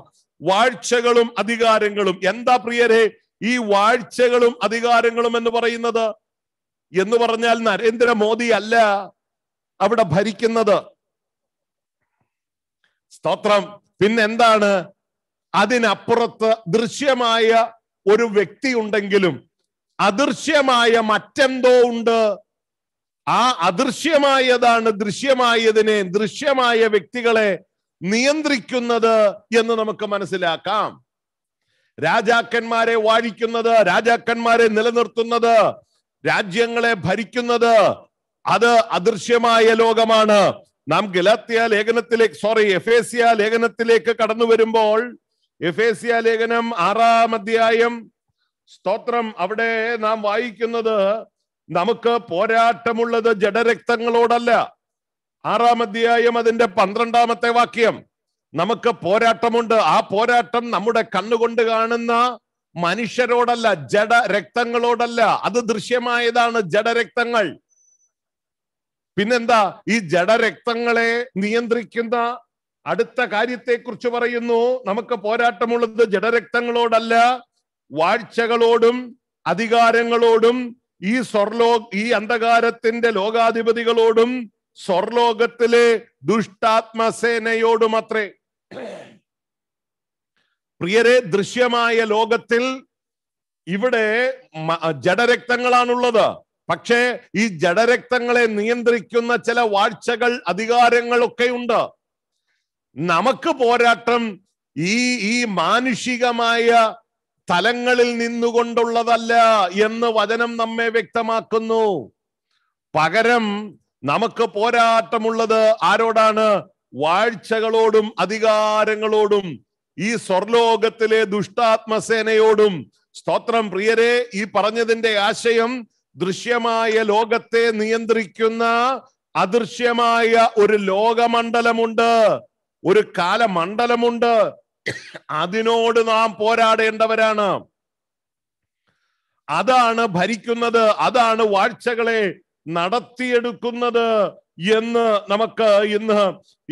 വാഴ്ചകളും അധികാരങ്ങളും എന്താ പ്രിയരെ ഈ വാഴ്ചകളും അധികാരങ്ങളും എന്ന് പറയുന്നത് എന്ന് പറഞ്ഞാൽ നരേന്ദ്രമോദി അല്ല അവിടെ ഭരിക്കുന്നത് സ്തോത്രം പിന്നെന്താണ് അതിനപ്പുറത്ത് ദൃശ്യമായ ഒരു വ്യക്തി ഉണ്ടെങ്കിലും അദൃശ്യമായ മറ്റെന്തോ ഉണ്ട് ആ അദൃശ്യമായതാണ് ദൃശ്യമായതിനെ ദൃശ്യമായ വ്യക്തികളെ നിയന്ത്രിക്കുന്നത് എന്ന് നമുക്ക് മനസ്സിലാക്കാം രാജാക്കന്മാരെ വാഴിക്കുന്നത് രാജാക്കന്മാരെ നിലനിർത്തുന്നത് രാജ്യങ്ങളെ ഭരിക്കുന്നത് അത് അദൃശ്യമായ ലോകമാണ് നാം ഗലാത്തിയ ലേഖനത്തിലേക്ക് സോറി സിയ ലേഖനത്തിലേക്ക് കടന്നു വരുമ്പോൾ സിയ ലേഖനം ആറാം അധ്യായം സ്തോത്രം അവിടെ നാം വായിക്കുന്നത് നമുക്ക് പോരാട്ടമുള്ളത് ജഡരക്തങ്ങളോടല്ല ആറാം അധ്യായം അതിന്റെ പന്ത്രണ്ടാമത്തെ വാക്യം നമുക്ക് പോരാട്ടമുണ്ട് ആ പോരാട്ടം നമ്മുടെ കണ്ണുകൊണ്ട് കാണുന്ന മനുഷ്യരോടല്ല ജഡ രക്തങ്ങളോടല്ല അത് ദൃശ്യമായതാണ് ജഡരക്തങ്ങൾ പിന്നെന്താ ഈ ജഡരക്തങ്ങളെ നിയന്ത്രിക്കുന്ന അടുത്ത കാര്യത്തെക്കുറിച്ച് പറയുന്നു നമുക്ക് പോരാട്ടമുള്ളത് ജഡരക്തങ്ങളോടല്ല വാഴ്ചകളോടും അധികാരങ്ങളോടും ഈ സ്വർലോ ഈ അന്ധകാരത്തിന്റെ ലോകാധിപതികളോടും സ്വർലോകത്തിലെ അത്രേ പ്രിയരെ ദൃശ്യമായ ലോകത്തിൽ ഇവിടെ ജഡരക്തങ്ങളാണുള്ളത് പക്ഷേ ഈ ജഡരക്തങ്ങളെ നിയന്ത്രിക്കുന്ന ചില വാഴ്ചകൾ അധികാരങ്ങളൊക്കെ ഉണ്ട് നമുക്ക് പോരാട്ടം ഈ ഈ മാനുഷികമായ തലങ്ങളിൽ നിന്നുകൊണ്ടുള്ളതല്ല എന്ന് വചനം നമ്മെ വ്യക്തമാക്കുന്നു പകരം നമുക്ക് പോരാട്ടമുള്ളത് ആരോടാണ് വാഴ്ചകളോടും അധികാരങ്ങളോടും ഈ സ്വർലോകത്തിലെ ദുഷ്ടാത്മസേനയോടും സ്തോത്രം പ്രിയരെ ഈ പറഞ്ഞതിന്റെ ആശയം ദൃശ്യമായ ലോകത്തെ നിയന്ത്രിക്കുന്ന അദൃശ്യമായ ഒരു ലോകമണ്ഡലമുണ്ട് ഒരു കാലമണ്ഡലമുണ്ട് അതിനോട് നാം പോരാടേണ്ടവരാണ് അതാണ് ഭരിക്കുന്നത് അതാണ് വാഴ്ചകളെ നടത്തിയെടുക്കുന്നത് എന്ന് നമുക്ക് ഇന്ന്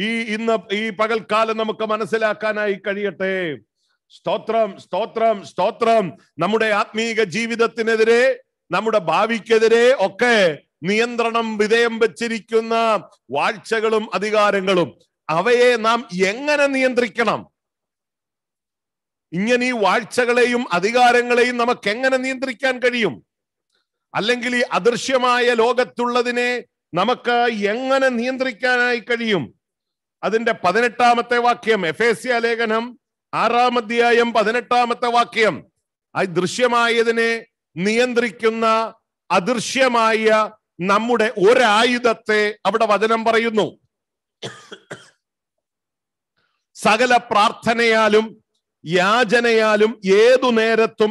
ഈ ഇന്ന് ഈ പകൽക്കാലം നമുക്ക് മനസ്സിലാക്കാനായി കഴിയട്ടെ സ്തോത്രം സ്തോത്രം സ്തോത്രം നമ്മുടെ ആത്മീക ജീവിതത്തിനെതിരെ നമ്മുടെ ഭാവിക്കെതിരെ ഒക്കെ നിയന്ത്രണം വിധേയം വച്ചിരിക്കുന്ന വാഴ്ചകളും അധികാരങ്ങളും അവയെ നാം എങ്ങനെ നിയന്ത്രിക്കണം ഇങ്ങനെ ഈ വാഴ്ചകളെയും അധികാരങ്ങളെയും നമുക്ക് എങ്ങനെ നിയന്ത്രിക്കാൻ കഴിയും അല്ലെങ്കിൽ ഈ അദൃശ്യമായ ലോകത്തുള്ളതിനെ നമുക്ക് എങ്ങനെ നിയന്ത്രിക്കാനായി കഴിയും അതിന്റെ പതിനെട്ടാമത്തെ വാക്യം എഫ് എസ് ലേഖനം ആറാം അധ്യായം പതിനെട്ടാമത്തെ വാക്യം ആ ദൃശ്യമായതിനെ നിയന്ത്രിക്കുന്ന അദൃശ്യമായ നമ്മുടെ ഒരായുധത്തെ അവിടെ വചനം പറയുന്നു സകല പ്രാർത്ഥനയാലും യാചനയാലും ഏതു നേരത്തും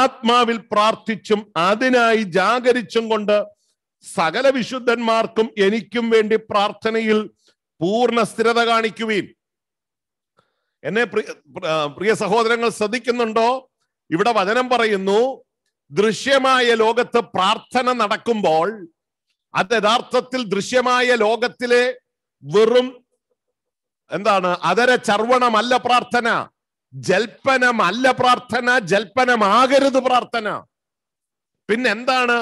ആത്മാവിൽ പ്രാർത്ഥിച്ചും അതിനായി ജാഗരിച്ചും കൊണ്ട് സകല വിശുദ്ധന്മാർക്കും എനിക്കും വേണ്ടി പ്രാർത്ഥനയിൽ പൂർണ്ണ സ്ഥിരത കാണിക്കുകയും എന്നെ പ്രിയ സഹോദരങ്ങൾ ശ്രദ്ധിക്കുന്നുണ്ടോ ഇവിടെ വചനം പറയുന്നു ദൃശ്യമായ ലോകത്ത് പ്രാർത്ഥന നടക്കുമ്പോൾ അത് യഥാർത്ഥത്തിൽ ദൃശ്യമായ ലോകത്തിലെ വെറും എന്താണ് അതര ചർവണമല്ല പ്രാർത്ഥന ജൽപ്പനമല്ല പ്രാർത്ഥന ജൽപ്പനമാകരുത് പ്രാർത്ഥന പിന്നെന്താണ്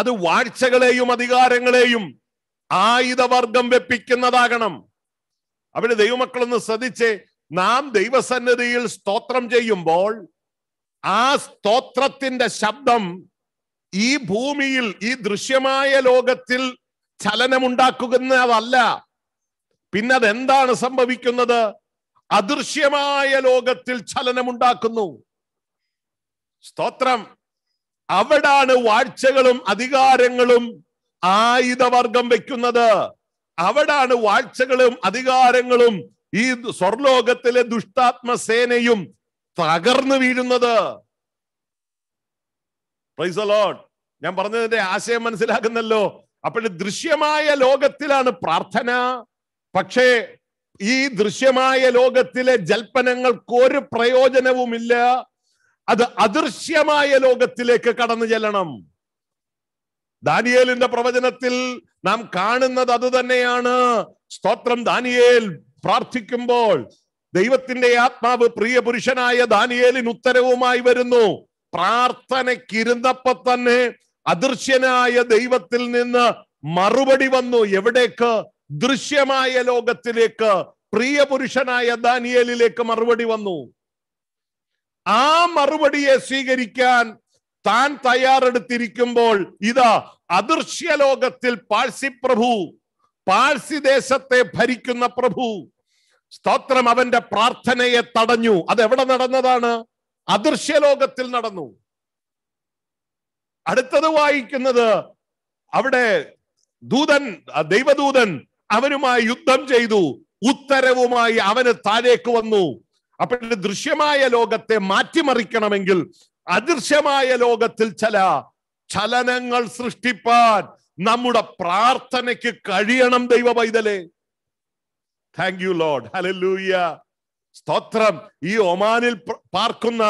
അത് വാഴ്ചകളെയും അധികാരങ്ങളെയും ആയുധവർഗം വെപ്പിക്കുന്നതാകണം അവിടെ ദൈവമക്കളൊന്ന് ശ്രദ്ധിച്ച് നാം ദൈവസന്നിധിയിൽ സ്തോത്രം ചെയ്യുമ്പോൾ ആ സ്തോത്രത്തിന്റെ ശബ്ദം ഈ ഭൂമിയിൽ ഈ ദൃശ്യമായ ലോകത്തിൽ ചലനമുണ്ടാക്കുന്നതല്ല പിന്നെ അതെന്താണ് സംഭവിക്കുന്നത് അദൃശ്യമായ ലോകത്തിൽ ചലനമുണ്ടാക്കുന്നു സ്തോത്രം അവിടാണ് വാഴ്ചകളും അധികാരങ്ങളും ആയുധവർഗം വെക്കുന്നത് അവിടാണ് വാഴ്ചകളും അധികാരങ്ങളും ഈ സ്വർലോകത്തിലെ ദുഷ്ടാത്മ സേനയും തകർന്നു വീഴുന്നത് ഞാൻ പറഞ്ഞതിന്റെ ആശയം മനസ്സിലാക്കുന്നല്ലോ അപ്പോൾ ദൃശ്യമായ ലോകത്തിലാണ് പ്രാർത്ഥന പക്ഷേ ഈ ദൃശ്യമായ ലോകത്തിലെ ജൽപ്പനങ്ങൾക്ക് ഒരു പ്രയോജനവുമില്ല അത് അദൃശ്യമായ ലോകത്തിലേക്ക് കടന്നു ചെല്ലണം ദാനിയേലിന്റെ പ്രവചനത്തിൽ നാം കാണുന്നത് അത് തന്നെയാണ് സ്തോത്രം ദാനിയേൽ പ്രാർത്ഥിക്കുമ്പോൾ ദൈവത്തിന്റെ ആത്മാവ് പ്രിയപുരുഷനായ ദാനിയേലിന് ഉത്തരവുമായി വരുന്നു പ്രാർത്ഥനയ്ക്കിരുന്നപ്പോ തന്നെ അദൃശ്യനായ ദൈവത്തിൽ നിന്ന് മറുപടി വന്നു എവിടേക്ക് ദൃശ്യമായ ലോകത്തിലേക്ക് പ്രിയപുരുഷനായ ദാനിയേലിലേക്ക് മറുപടി വന്നു ആ മറുപടിയെ സ്വീകരിക്കാൻ താൻ തയ്യാറെടുത്തിരിക്കുമ്പോൾ ഇതാ അദൃശ്യ ലോകത്തിൽ പാഴ്സി പ്രഭു പാഴ്സി ദേശത്തെ ഭരിക്കുന്ന പ്രഭു സ്തോത്രം അവന്റെ പ്രാർത്ഥനയെ തടഞ്ഞു അത് എവിടെ നടന്നതാണ് അദൃശ്യലോകത്തിൽ നടന്നു അടുത്തത് വായിക്കുന്നത് അവിടെ ദൂതൻ ദൈവദൂതൻ അവനുമായി യുദ്ധം ചെയ്തു ഉത്തരവുമായി അവന് താഴേക്ക് വന്നു അപ്പോൾ ദൃശ്യമായ ലോകത്തെ മാറ്റിമറിക്കണമെങ്കിൽ അദൃശ്യമായ ലോകത്തിൽ ചില ചലനങ്ങൾ സൃഷ്ടിപ്പാൻ നമ്മുടെ പ്രാർത്ഥനയ്ക്ക് കഴിയണം ദൈവ പൈതലേ താങ്ക് യു ലോഡ് ഹലൂയ സ്തോത്രം ഈ ഒമാനിൽ പാർക്കുന്ന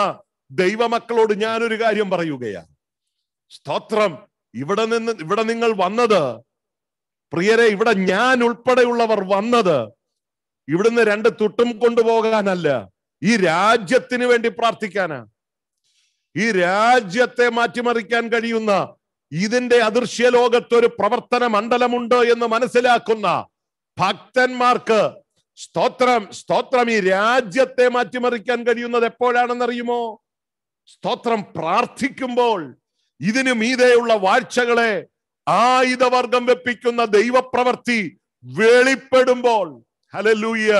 ദൈവമക്കളോട് ഞാനൊരു കാര്യം പറയുകയാണ് സ്തോത്രം ഇവിടെ നിന്ന് ഇവിടെ നിങ്ങൾ വന്നത് പ്രിയരെ ഇവിടെ ഞാൻ ഉൾപ്പെടെയുള്ളവർ വന്നത് ഇവിടുന്ന് രണ്ട് തുട്ടും കൊണ്ടുപോകാനല്ല ഈ രാജ്യത്തിന് വേണ്ടി പ്രാർത്ഥിക്കാനാ ഈ രാജ്യത്തെ മാറ്റിമറിക്കാൻ കഴിയുന്ന ഇതിന്റെ അദൃശ്യ ലോകത്തൊരു പ്രവർത്തന മണ്ഡലമുണ്ട് എന്ന് മനസ്സിലാക്കുന്ന ഭക്തന്മാർക്ക് സ്തോത്രം സ്തോത്രം ഈ രാജ്യത്തെ മാറ്റിമറിക്കാൻ കഴിയുന്നത് എപ്പോഴാണെന്നറിയുമോ സ്തോത്രം പ്രാർത്ഥിക്കുമ്പോൾ ഇതിനു മീതെയുള്ള വാഴ്ചകളെ ആയുധവർഗം വെപ്പിക്കുന്ന ദൈവപ്രവർത്തി വെളിപ്പെടുമ്പോൾ ഹലലൂയ്യ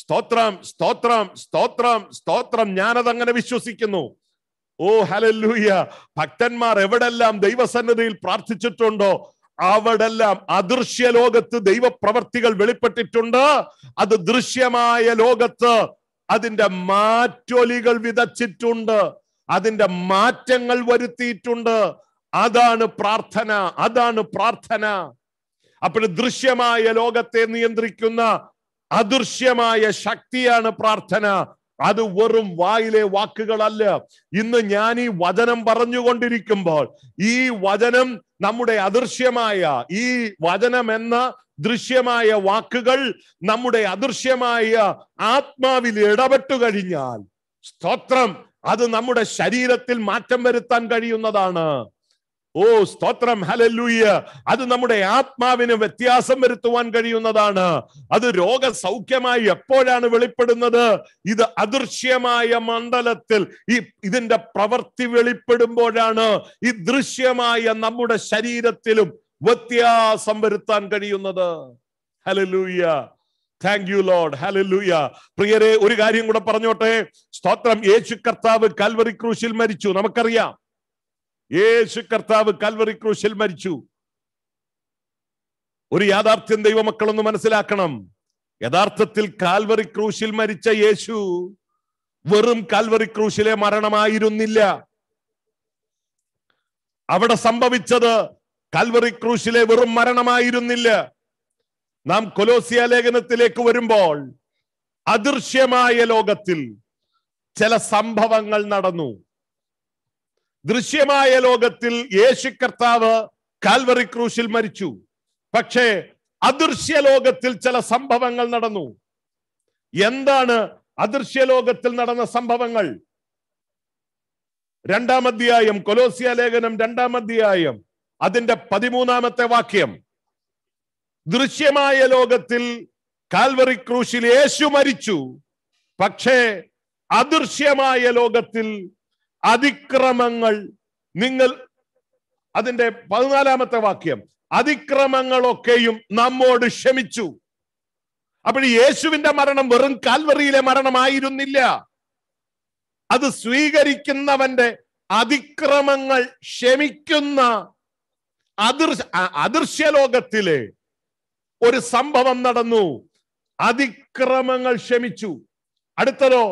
സ്തോത്രം സ്തോത്രം സ്തോത്രം സ്തോത്രം ഞാനതങ്ങനെ വിശ്വസിക്കുന്നു ഓ ഹലല്ലൂയ ഭക്തന്മാർ എവിടെല്ലാം ദൈവസന്നിധിയിൽ പ്രാർത്ഥിച്ചിട്ടുണ്ടോ അവിടെല്ലാം അദൃശ്യ ലോകത്ത് ദൈവപ്രവർത്തികൾ വെളിപ്പെട്ടിട്ടുണ്ട് അത് ദൃശ്യമായ ലോകത്ത് അതിന്റെ മാറ്റൊലികൾ വിതച്ചിട്ടുണ്ട് അതിന്റെ മാറ്റങ്ങൾ വരുത്തിയിട്ടുണ്ട് അതാണ് പ്രാർത്ഥന അതാണ് പ്രാർത്ഥന അപ്പോൾ ദൃശ്യമായ ലോകത്തെ നിയന്ത്രിക്കുന്ന അദൃശ്യമായ ശക്തിയാണ് പ്രാർത്ഥന അത് വെറും വായിലെ വാക്കുകളല്ല ഇന്ന് ഞാൻ ഈ വചനം പറഞ്ഞുകൊണ്ടിരിക്കുമ്പോൾ ഈ വചനം നമ്മുടെ അദൃശ്യമായ ഈ വചനം എന്ന ദൃശ്യമായ വാക്കുകൾ നമ്മുടെ അദൃശ്യമായ ആത്മാവിൽ ഇടപെട്ടു കഴിഞ്ഞാൽ സ്തോത്രം അത് നമ്മുടെ ശരീരത്തിൽ മാറ്റം വരുത്താൻ കഴിയുന്നതാണ് ഓ സ്തോത്രം ഹലല്ലൂയ അത് നമ്മുടെ ആത്മാവിന് വ്യത്യാസം വരുത്തുവാൻ കഴിയുന്നതാണ് അത് രോഗസൗഖ്യമായി എപ്പോഴാണ് വെളിപ്പെടുന്നത് ഇത് അദൃശ്യമായ മണ്ഡലത്തിൽ ഈ ഇതിന്റെ പ്രവൃത്തി വെളിപ്പെടുമ്പോഴാണ് ഈ ദൃശ്യമായ നമ്മുടെ ശരീരത്തിലും വ്യത്യാസം വരുത്താൻ കഴിയുന്നത് hallelujah thank you Lord hallelujah പ്രിയരെ ഒരു കാര്യം കൂടെ പറഞ്ഞോട്ടെ സ്തോത്രം യേശു കർത്താവ് കാൽവറി ക്രൂശിൽ മരിച്ചു നമുക്കറിയാം യേശു കർത്താവ് കൽവറി ക്രൂശിൽ മരിച്ചു ഒരു യാഥാർത്ഥ്യം ദൈവമക്കളൊന്ന് മനസ്സിലാക്കണം യഥാർത്ഥത്തിൽ കാൽവറി ക്രൂശിൽ മരിച്ച യേശു വെറും കാൽവറി ക്രൂശിലെ മരണമായിരുന്നില്ല അവിടെ സംഭവിച്ചത് കാൽവറി ക്രൂശിലെ വെറും മരണമായിരുന്നില്ല നാം കൊലോസിയ ലേഖനത്തിലേക്ക് വരുമ്പോൾ അദൃശ്യമായ ലോകത്തിൽ ചില സംഭവങ്ങൾ നടന്നു ദൃശ്യമായ ലോകത്തിൽ യേശു കർത്താവ് കാൽവറി ക്രൂശിൽ മരിച്ചു പക്ഷേ അദൃശ്യ ലോകത്തിൽ ചില സംഭവങ്ങൾ നടന്നു എന്താണ് അദൃശ്യ ലോകത്തിൽ നടന്ന സംഭവങ്ങൾ രണ്ടാം അധ്യായം കൊലോസിയ ലേഖനം രണ്ടാം അധ്യായം അതിന്റെ പതിമൂന്നാമത്തെ വാക്യം ദൃശ്യമായ ലോകത്തിൽ കാൽവറി ക്രൂശിൽ യേശു മരിച്ചു പക്ഷേ അദൃശ്യമായ ലോകത്തിൽ അതിക്രമങ്ങൾ നിങ്ങൾ അതിന്റെ പതിനാലാമത്തെ വാക്യം അതിക്രമങ്ങളൊക്കെയും നമ്മോട് ക്ഷമിച്ചു അപ്പോൾ യേശുവിന്റെ മരണം വെറും കാൽവറിയിലെ മരണമായിരുന്നില്ല അത് സ്വീകരിക്കുന്നവന്റെ അതിക്രമങ്ങൾ ക്ഷമിക്കുന്ന അതിർ അദൃശ്യലോകത്തിലെ ഒരു സംഭവം നടന്നു അതിക്രമങ്ങൾ ക്ഷമിച്ചു അടുത്തതോ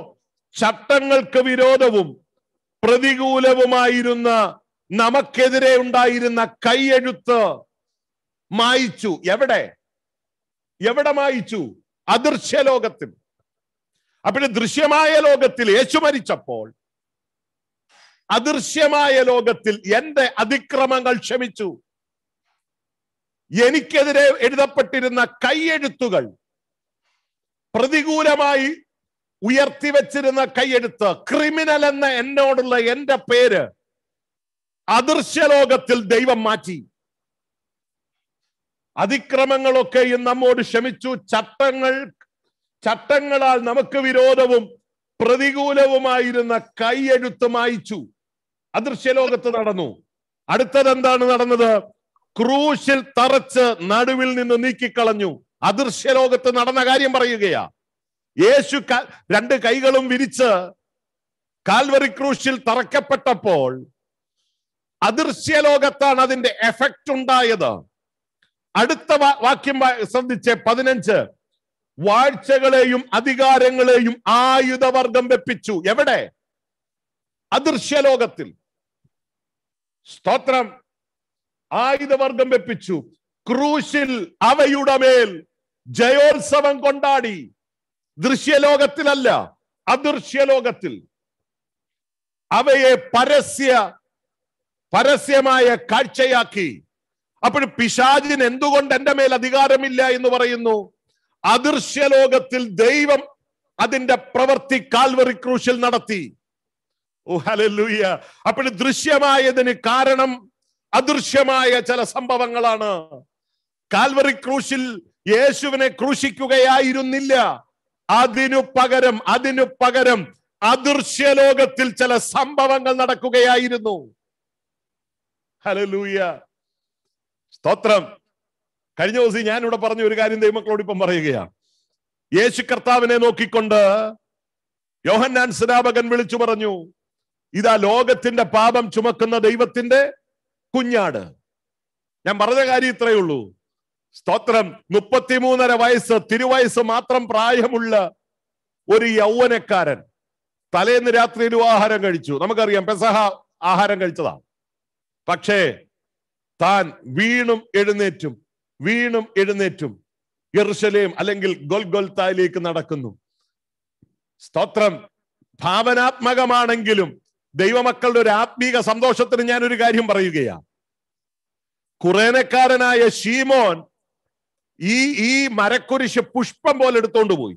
ചട്ടങ്ങൾക്ക് വിരോധവും പ്രതികൂലവുമായിരുന്ന നമുക്കെതിരെ ഉണ്ടായിരുന്ന കൈയെഴുത്ത് മായിച്ചു എവിടെ എവിടെ മായിച്ചു അദൃശ്യ ലോകത്തിൽ അപ്പോൾ ദൃശ്യമായ ലോകത്തിൽ യേശു മരിച്ചപ്പോൾ അദൃശ്യമായ ലോകത്തിൽ എന്റെ അതിക്രമങ്ങൾ ക്ഷമിച്ചു എനിക്കെതിരെ എഴുതപ്പെട്ടിരുന്ന കൈയെഴുത്തുകൾ പ്രതികൂലമായി ഉയർത്തിവെച്ചിരുന്ന കൈയെടുത്ത് ക്രിമിനൽ എന്ന എന്നോടുള്ള എന്റെ പേര് അദൃശ്യലോകത്തിൽ ദൈവം മാറ്റി അതിക്രമങ്ങളൊക്കെയും നമ്മോട് ക്ഷമിച്ചു ചട്ടങ്ങൾ ചട്ടങ്ങളാൽ നമുക്ക് വിരോധവും പ്രതികൂലവുമായിരുന്ന കൈയെഴുത്ത് മായിച്ചു അദൃശ്യലോകത്ത് നടന്നു അടുത്തത് എന്താണ് നടന്നത് ക്രൂശിൽ തറച്ച് നടുവിൽ നിന്ന് നീക്കിക്കളഞ്ഞു അദൃശ്യലോകത്ത് നടന്ന കാര്യം പറയുകയാ യേശു രണ്ട് കൈകളും വിരിച്ച് കാൽവറി ക്രൂശിൽ തറക്കപ്പെട്ടപ്പോൾ അദൃശ്യ ലോകത്താണ് അതിന്റെ എഫക്റ്റ് ഉണ്ടായത് അടുത്ത വാക്യം ശ്രദ്ധിച്ച് പതിനഞ്ച് വാഴ്ചകളെയും അധികാരങ്ങളെയും ആയുധവർഗം വെപ്പിച്ചു എവിടെ അദൃശ്യ ലോകത്തിൽ സ്തോത്രം ആയുധവർഗം വെപ്പിച്ചു ക്രൂശിൽ അവയുടെ മേൽ ജയോത്സവം കൊണ്ടാടി ദൃശ്യലോകത്തിലല്ല അദൃശ്യലോകത്തിൽ അവയെ പരസ്യ പരസ്യമായ കാഴ്ചയാക്കി അപ്പോൾ പിശാചിന് എന്തുകൊണ്ട് എന്റെ മേൽ അധികാരമില്ല എന്ന് പറയുന്നു അദൃശ്യലോകത്തിൽ ദൈവം അതിന്റെ പ്രവൃത്തി കാൽവറി ക്രൂശിൽ നടത്തി ഓഹലൂയ അപ്പോൾ ദൃശ്യമായതിന് കാരണം അദൃശ്യമായ ചില സംഭവങ്ങളാണ് കാൽവറി ക്രൂശിൽ യേശുവിനെ ക്രൂശിക്കുകയായിരുന്നില്ല അതിനു പകരം അതിനു പകരം അദൃശ്യലോകത്തിൽ ചില സംഭവങ്ങൾ നടക്കുകയായിരുന്നു ഹലലൂയ സ്തോത്രം കഴിഞ്ഞ ദിവസം ഞാൻ പറഞ്ഞ ഒരു കാര്യം ദൈവമക്കളോട് ഇപ്പം പറയുകയാണ് യേശു കർത്താവിനെ നോക്കിക്കൊണ്ട് യോഹന്നാൻ സ്നാപകൻ വിളിച്ചു പറഞ്ഞു ഇതാ ലോകത്തിന്റെ പാപം ചുമക്കുന്ന ദൈവത്തിന്റെ കുഞ്ഞാട് ഞാൻ പറഞ്ഞ കാര്യം ഇത്രയേ ഉള്ളൂ സ്തോത്രം മുപ്പത്തിമൂന്നര വയസ്സ് തിരുവയസ് മാത്രം പ്രായമുള്ള ഒരു യൗവനക്കാരൻ തലേന്ന് രാത്രിയിൽ ആഹാരം കഴിച്ചു നമുക്കറിയാം പെസഹ ആഹാരം കഴിച്ചതാണ് പക്ഷേ താൻ വീണും എഴുന്നേറ്റും വീണും എഴുന്നേറ്റും യെറുഷലേം അല്ലെങ്കിൽ ഗൊൽഗൊൽത്തായിലേക്ക് നടക്കുന്നു സ്തോത്രം ഭാവനാത്മകമാണെങ്കിലും ദൈവമക്കളുടെ ഒരു ആത്മീക സന്തോഷത്തിന് ഞാൻ ഒരു കാര്യം പറയുകയാ കുറേനക്കാരനായ ഷീമോൻ ഈ ഈ മരക്കുരിശ് പുഷ്പം പോലെ എടുത്തോണ്ട് പോയി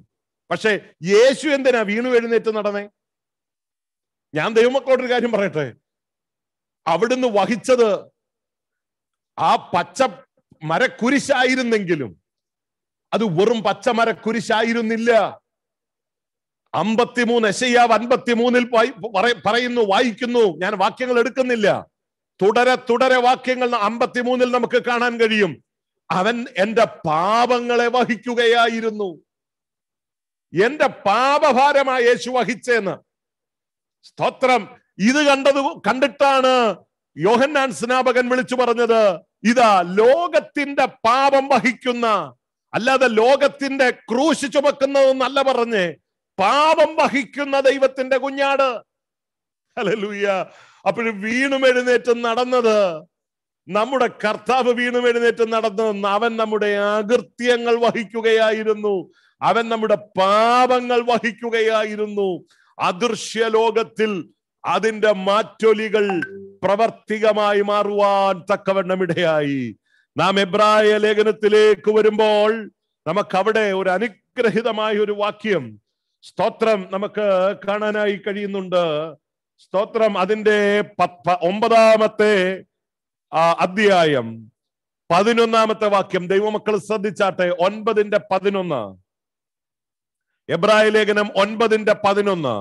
പക്ഷെ യേശു എന്തിനാ വീണു എഴുന്നേറ്റ് നടന്നേ ഞാൻ ദൈവമക്കളോടൊരു കാര്യം പറയട്ടെ അവിടുന്ന് വഹിച്ചത് ആ പച്ച മരക്കുരിശായിരുന്നെങ്കിലും അത് വെറും പച്ച മരക്കുരിശായിരുന്നില്ല അമ്പത്തിമൂന്ന് എസയ്യാവ് അൻപത്തിമൂന്നിൽ പറയുന്നു വായിക്കുന്നു ഞാൻ വാക്യങ്ങൾ എടുക്കുന്നില്ല തുടരെ തുടരെ വാക്യങ്ങൾ അമ്പത്തിമൂന്നിൽ നമുക്ക് കാണാൻ കഴിയും അവൻ എൻ്റെ പാപങ്ങളെ വഹിക്കുകയായിരുന്നു എന്റെ പാപഭാരമായ യേശു വഹിച്ചെന്ന് സ്തോത്രം ഇത് കണ്ടത് കണ്ടിട്ടാണ് യോഹന്നാൻ സ്നാപകൻ വിളിച്ചു പറഞ്ഞത് ഇതാ ലോകത്തിന്റെ പാപം വഹിക്കുന്ന അല്ലാതെ ലോകത്തിന്റെ ക്രൂശ് ചുമക്കുന്നതെന്നല്ല പറഞ്ഞ് പാപം വഹിക്കുന്ന ദൈവത്തിന്റെ കുഞ്ഞാട് ലൂയ്യ അപ്പോഴും വീണും എഴുന്നേറ്റം നടന്നത് നമ്മുടെ കർത്താവ് വീണു എഴുന്നേറ്റ് നടന്നു അവൻ നമ്മുടെ അകൃത്യങ്ങൾ വഹിക്കുകയായിരുന്നു അവൻ നമ്മുടെ പാപങ്ങൾ വഹിക്കുകയായിരുന്നു അദൃശ്യ ലോകത്തിൽ അതിന്റെ മാറ്റൊലികൾ പ്രവർത്തികമായി മാറുവാൻ തക്കവണ്ണം ഇടയായി നാം എബ്രായ ലേഖനത്തിലേക്ക് വരുമ്പോൾ നമുക്ക് അവിടെ ഒരു അനുഗ്രഹിതമായ ഒരു വാക്യം സ്തോത്രം നമുക്ക് കാണാനായി കഴിയുന്നുണ്ട് സ്തോത്രം അതിന്റെ ഒമ്പതാമത്തെ ആ അധ്യായം പതിനൊന്നാമത്തെ വാക്യം ദൈവമക്കൾ ശ്രദ്ധിച്ചാട്ടെ ഒൻപതിന്റെ പതിനൊന്ന് എബ്രായ ലേഖനം ഒൻപതിന്റെ പതിനൊന്ന്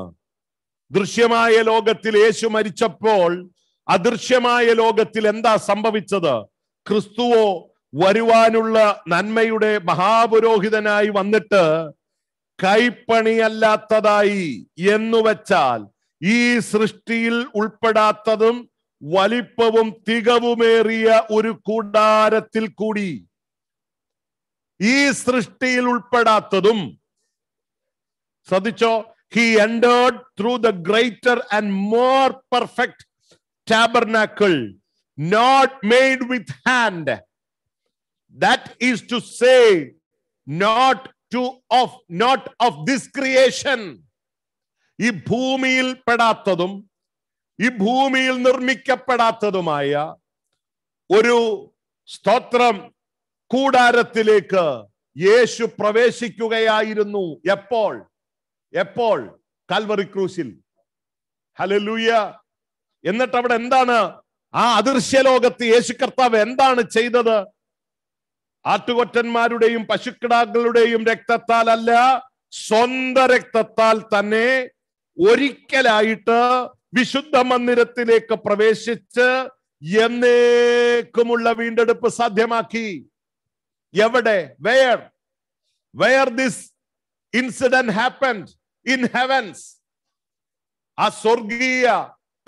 ദൃശ്യമായ ലോകത്തിൽ യേശു മരിച്ചപ്പോൾ അദൃശ്യമായ ലോകത്തിൽ എന്താ സംഭവിച്ചത് ക്രിസ്തുവോ വരുവാനുള്ള നന്മയുടെ മഹാപുരോഹിതനായി വന്നിട്ട് കൈപ്പണിയല്ലാത്തതായി എന്നുവച്ചാൽ ഈ സൃഷ്ടിയിൽ ഉൾപ്പെടാത്തതും വലിപ്പവും തികവുമേറിയ ഒരു കൂടാരത്തിൽ കൂടി ഈ സൃഷ്ടിയിൽ ഉൾപ്പെടാത്തതും ശ്രദ്ധിച്ചോ he entered through the greater and more perfect tabernacle not made with hand that is to say not to of not of this creation ഈ ഭൂമിയിൽ പെടാത്തതും ഈ ഭൂമിയിൽ നിർമ്മിക്കപ്പെടാത്തതുമായ ഒരു സ്തോത്രം കൂടാരത്തിലേക്ക് യേശു പ്രവേശിക്കുകയായിരുന്നു എപ്പോൾ എപ്പോൾ കൽവറി ക്രൂസിൽ ഹലലൂയ എന്നിട്ട് അവിടെ എന്താണ് ആ അദൃശ്യ ലോകത്ത് യേശു കർത്താവ് എന്താണ് ചെയ്തത് ആട്ടുകൊറ്റന്മാരുടെയും പശുക്കിടാക്കളുടെയും രക്തത്താൽ അല്ല സ്വന്തം രക്തത്താൽ തന്നെ ഒരിക്കലായിട്ട് വിശുദ്ധ മന്ദിരത്തിലേക്ക് പ്രവേശിച്ച് എന്നേക്കുമുള്ള വീണ്ടെടുപ്പ് സാധ്യമാക്കി എവിടെ where where this incident happened in heavens ആ സ്വർഗീയ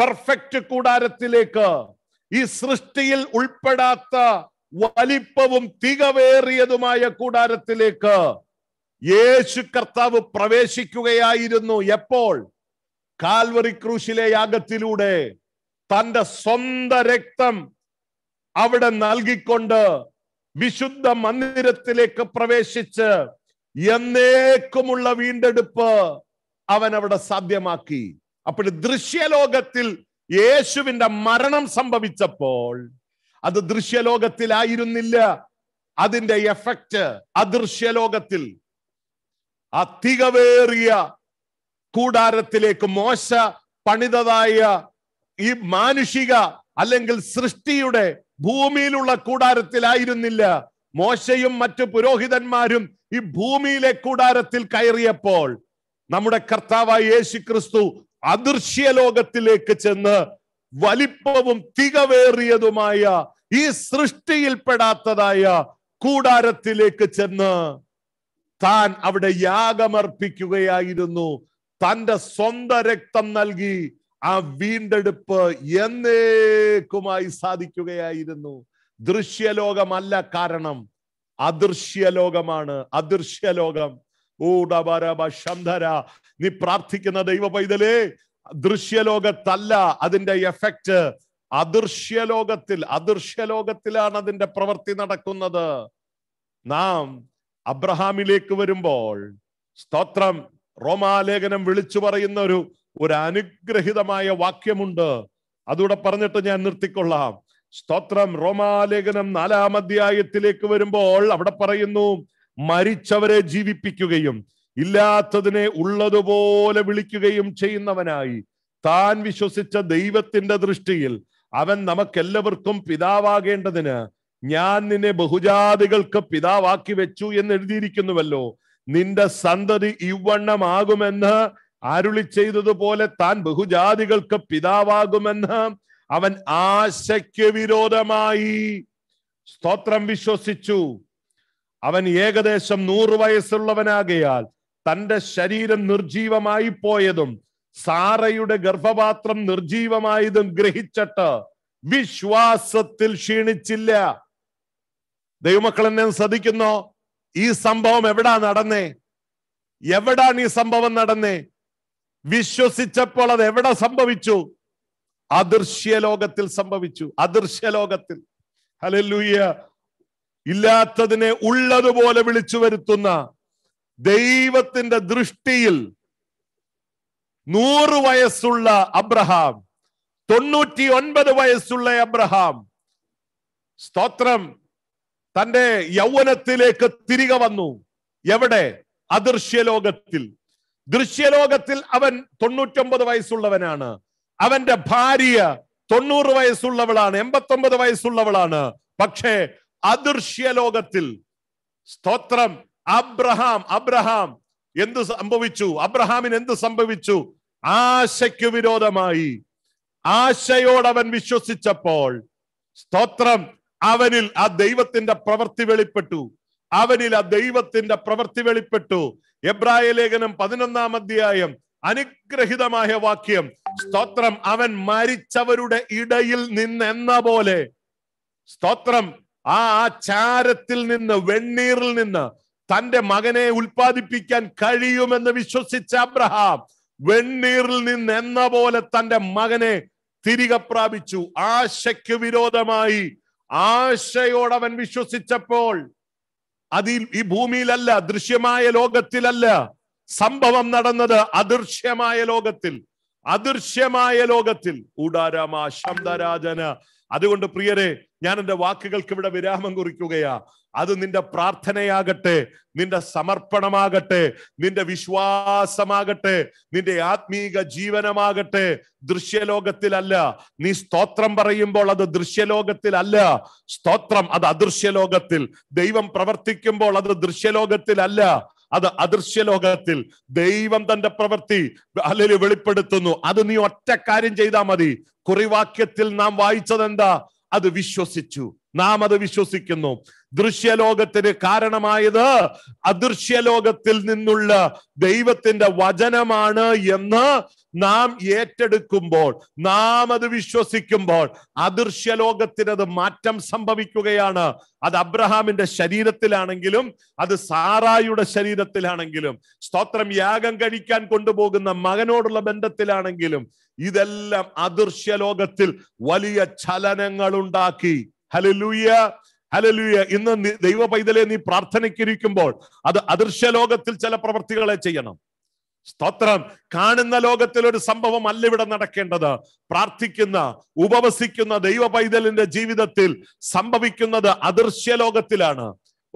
പെർഫെക്റ്റ് കൂടാരത്തിലേക്ക് ഈ സൃഷ്ടിയിൽ ഉൾപ്പെടാത്ത വലിപ്പവും തികവേറിയതുമായ കൂടാരത്തിലേക്ക് യേശു കർത്താവ് പ്രവേശിക്കുകയായിരുന്നു എപ്പോൾ കാൽവറി ക്രൂശിലെ യാഗത്തിലൂടെ തന്റെ സ്വന്ത രക്തം അവിടെ നൽകിക്കൊണ്ട് വിശുദ്ധ മന്ദിരത്തിലേക്ക് പ്രവേശിച്ച് എന്നേക്കുമുള്ള വീണ്ടെടുപ്പ് അവൻ അവിടെ സാധ്യമാക്കി അപ്പോൾ ദൃശ്യലോകത്തിൽ യേശുവിന്റെ മരണം സംഭവിച്ചപ്പോൾ അത് ദൃശ്യലോകത്തിലായിരുന്നില്ല അതിന്റെ എഫക്റ്റ് അദൃശ്യലോകത്തിൽ അധികവേറിയ കൂടാരത്തിലേക്ക് മോശ പണിതതായ ഈ മാനുഷിക അല്ലെങ്കിൽ സൃഷ്ടിയുടെ ഭൂമിയിലുള്ള കൂടാരത്തിലായിരുന്നില്ല മോശയും മറ്റു പുരോഹിതന്മാരും ഈ ഭൂമിയിലെ കൂടാരത്തിൽ കയറിയപ്പോൾ നമ്മുടെ കർത്താവായ യേശു ക്രിസ്തു അദൃശ്യ ലോകത്തിലേക്ക് ചെന്ന് വലിപ്പവും തികവേറിയതുമായ ഈ സൃഷ്ടിയിൽപ്പെടാത്തതായ കൂടാരത്തിലേക്ക് ചെന്ന് താൻ അവിടെ യാഗമർപ്പിക്കുകയായിരുന്നു തന്റെ സ്വന്തം രക്തം നൽകി ആ വീണ്ടെടുപ്പ് എന്നേക്കുമായി സാധിക്കുകയായിരുന്നു ദൃശ്യലോകമല്ല കാരണം അദൃശ്യലോകമാണ് അദൃശ്യലോകം ഊടബരബന്ധര നീ പ്രാർത്ഥിക്കുന്ന ദൈവ പൈതലേ ദൃശ്യലോകത്തല്ല അതിന്റെ എഫക്റ്റ് അദൃശ്യലോകത്തിൽ അദൃശ്യലോകത്തിലാണ് അതിന്റെ പ്രവൃത്തി നടക്കുന്നത് നാം അബ്രഹാമിലേക്ക് വരുമ്പോൾ സ്തോത്രം റോമാലേഖനം വിളിച്ചു പറയുന്ന ഒരു ഒരു അനുഗ്രഹിതമായ വാക്യമുണ്ട് അതുകൂടെ പറഞ്ഞിട്ട് ഞാൻ നിർത്തിക്കൊള്ളാം സ്തോത്രം റോമാലേഖനം നാലാം അധ്യായത്തിലേക്ക് വരുമ്പോൾ അവിടെ പറയുന്നു മരിച്ചവരെ ജീവിപ്പിക്കുകയും ഇല്ലാത്തതിനെ ഉള്ളതുപോലെ വിളിക്കുകയും ചെയ്യുന്നവനായി താൻ വിശ്വസിച്ച ദൈവത്തിന്റെ ദൃഷ്ടിയിൽ അവൻ നമുക്കെല്ലാവർക്കും പിതാവാകേണ്ടതിന് ഞാൻ നിന്നെ ബഹുജാതികൾക്ക് പിതാവാക്കി വെച്ചു എന്ന് എഴുതിയിരിക്കുന്നുവല്ലോ നിന്റെ സന്തതി ഇവണ്ണമാകുമെന്ന് അരുളി ചെയ്തതുപോലെ താൻ ബഹുജാതികൾക്ക് പിതാവാകുമെന്ന് അവൻ ആശയ്ക്ക് വിരോധമായി സ്തോത്രം വിശ്വസിച്ചു അവൻ ഏകദേശം നൂറു വയസ്സുള്ളവനാകയാൽ തന്റെ ശരീരം നിർജീവമായി പോയതും സാറയുടെ ഗർഭപാത്രം നിർജീവമായതും ഗ്രഹിച്ചിട്ട് വിശ്വാസത്തിൽ ക്ഷീണിച്ചില്ല ദൈവമക്കൾ എന്നെ ശ്രദ്ധിക്കുന്നോ ഈ സംഭവം എവിടാ നടന്നേ എവിടാണ് ഈ സംഭവം നടന്നേ വിശ്വസിച്ചപ്പോൾ അത് എവിടെ സംഭവിച്ചു അദൃശ്യ ലോകത്തിൽ സംഭവിച്ചു അദൃശ്യ ലോകത്തിൽ ഹലല്ലൂയ ഇല്ലാത്തതിനെ ഉള്ളതുപോലെ വിളിച്ചു വരുത്തുന്ന ദൈവത്തിന്റെ ദൃഷ്ടിയിൽ നൂറ് വയസ്സുള്ള അബ്രഹാം തൊണ്ണൂറ്റി ഒൻപത് വയസ്സുള്ള അബ്രഹാം സ്തോത്രം തന്റെ യൗവനത്തിലേക്ക് തിരികെ വന്നു എവിടെ അദൃശ്യലോകത്തിൽ ദൃശ്യലോകത്തിൽ അവൻ തൊണ്ണൂറ്റൊമ്പത് വയസ്സുള്ളവനാണ് അവന്റെ ഭാര്യ തൊണ്ണൂറ് വയസ്സുള്ളവളാണ് എൺപത്തൊമ്പത് വയസ്സുള്ളവളാണ് പക്ഷേ അദൃശ്യലോകത്തിൽ സ്തോത്രം അബ്രഹാം അബ്രഹാം എന്ത് സംഭവിച്ചു അബ്രഹാമിന് എന്ത് സംഭവിച്ചു ആശയ്ക്ക് വിരോധമായി ആശയോടവൻ വിശ്വസിച്ചപ്പോൾ സ്തോത്രം അവനിൽ ആ ദൈവത്തിന്റെ പ്രവൃത്തി വെളിപ്പെട്ടു അവനിൽ ആ ദൈവത്തിന്റെ പ്രവൃത്തി വെളിപ്പെട്ടു എബ്രായ ലേഖനം പതിനൊന്നാം അധ്യായം അനുഗ്രഹിതമായ വാക്യം സ്തോത്രം അവൻ മരിച്ചവരുടെ ഇടയിൽ നിന്നെന്ന പോലെ സ്തോത്രം ആ ആ ചാരത്തിൽ നിന്ന് വെണ്ണീറിൽ നിന്ന് തന്റെ മകനെ ഉൽപ്പാദിപ്പിക്കാൻ കഴിയുമെന്ന് വിശ്വസിച്ച അബ്രഹാം വെണ്ണീറിൽ നിന്ന് എന്ന പോലെ തന്റെ മകനെ തിരികെ പ്രാപിച്ചു ആശയ്ക്ക് വിരോധമായി ആശയോട് അവൻ വിശ്വസിച്ചപ്പോൾ അതിൽ ഈ ഭൂമിയിലല്ല ദൃശ്യമായ ലോകത്തിലല്ല സംഭവം നടന്നത് അദൃശ്യമായ ലോകത്തിൽ അദൃശ്യമായ ലോകത്തിൽ ഊടാരാമ ശബ്ദരാജന അതുകൊണ്ട് പ്രിയരെ ഞാൻ എൻ്റെ വാക്കുകൾക്ക് ഇവിടെ വിരാമം കുറിക്കുകയാ അത് നിന്റെ പ്രാർത്ഥനയാകട്ടെ നിന്റെ സമർപ്പണമാകട്ടെ നിന്റെ വിശ്വാസമാകട്ടെ നിന്റെ ആത്മീക ജീവനമാകട്ടെ ദൃശ്യലോകത്തിലല്ല നീ സ്തോത്രം പറയുമ്പോൾ അത് ദൃശ്യലോകത്തിലല്ല സ്തോത്രം അത് അദൃശ്യലോകത്തിൽ ദൈവം പ്രവർത്തിക്കുമ്പോൾ അത് ദൃശ്യലോകത്തിലല്ല അത് അദൃശ്യ ലോകത്തിൽ ദൈവം തന്റെ പ്രവൃത്തി അല്ലെങ്കിൽ വെളിപ്പെടുത്തുന്നു അത് നീ ഒറ്റ കാര്യം ചെയ്താൽ മതി കുറിവാക്യത്തിൽ നാം വായിച്ചത് എന്താ അത് വിശ്വസിച്ചു നാം അത് വിശ്വസിക്കുന്നു ദൃശ്യലോകത്തിന് കാരണമായത് അദൃശ്യലോകത്തിൽ നിന്നുള്ള ദൈവത്തിന്റെ വചനമാണ് എന്ന് നാം ഏറ്റെടുക്കുമ്പോൾ നാം അത് വിശ്വസിക്കുമ്പോൾ അദൃശ്യലോകത്തിന് അത് മാറ്റം സംഭവിക്കുകയാണ് അത് അബ്രഹാമിന്റെ ശരീരത്തിലാണെങ്കിലും അത് സാറായുടെ ശരീരത്തിലാണെങ്കിലും സ്തോത്രം യാഗം കഴിക്കാൻ കൊണ്ടുപോകുന്ന മകനോടുള്ള ബന്ധത്തിലാണെങ്കിലും ഇതെല്ലാം അദൃശ്യലോകത്തിൽ വലിയ ചലനങ്ങൾ ഉണ്ടാക്കി ഹലലൂയ ഹലലൂയ ഇന്ന് ദൈവ പൈതലെ നീ പ്രാർത്ഥനയ്ക്കിരിക്കുമ്പോൾ അത് അദൃശ്യ ലോകത്തിൽ ചില പ്രവൃത്തികളെ ചെയ്യണം സ്തോത്രം കാണുന്ന ലോകത്തിൽ ഒരു സംഭവം അല്ല ഇവിടെ നടക്കേണ്ടത് പ്രാർത്ഥിക്കുന്ന ഉപവസിക്കുന്ന ദൈവ പൈതലിന്റെ ജീവിതത്തിൽ സംഭവിക്കുന്നത് അദൃശ്യ ലോകത്തിലാണ്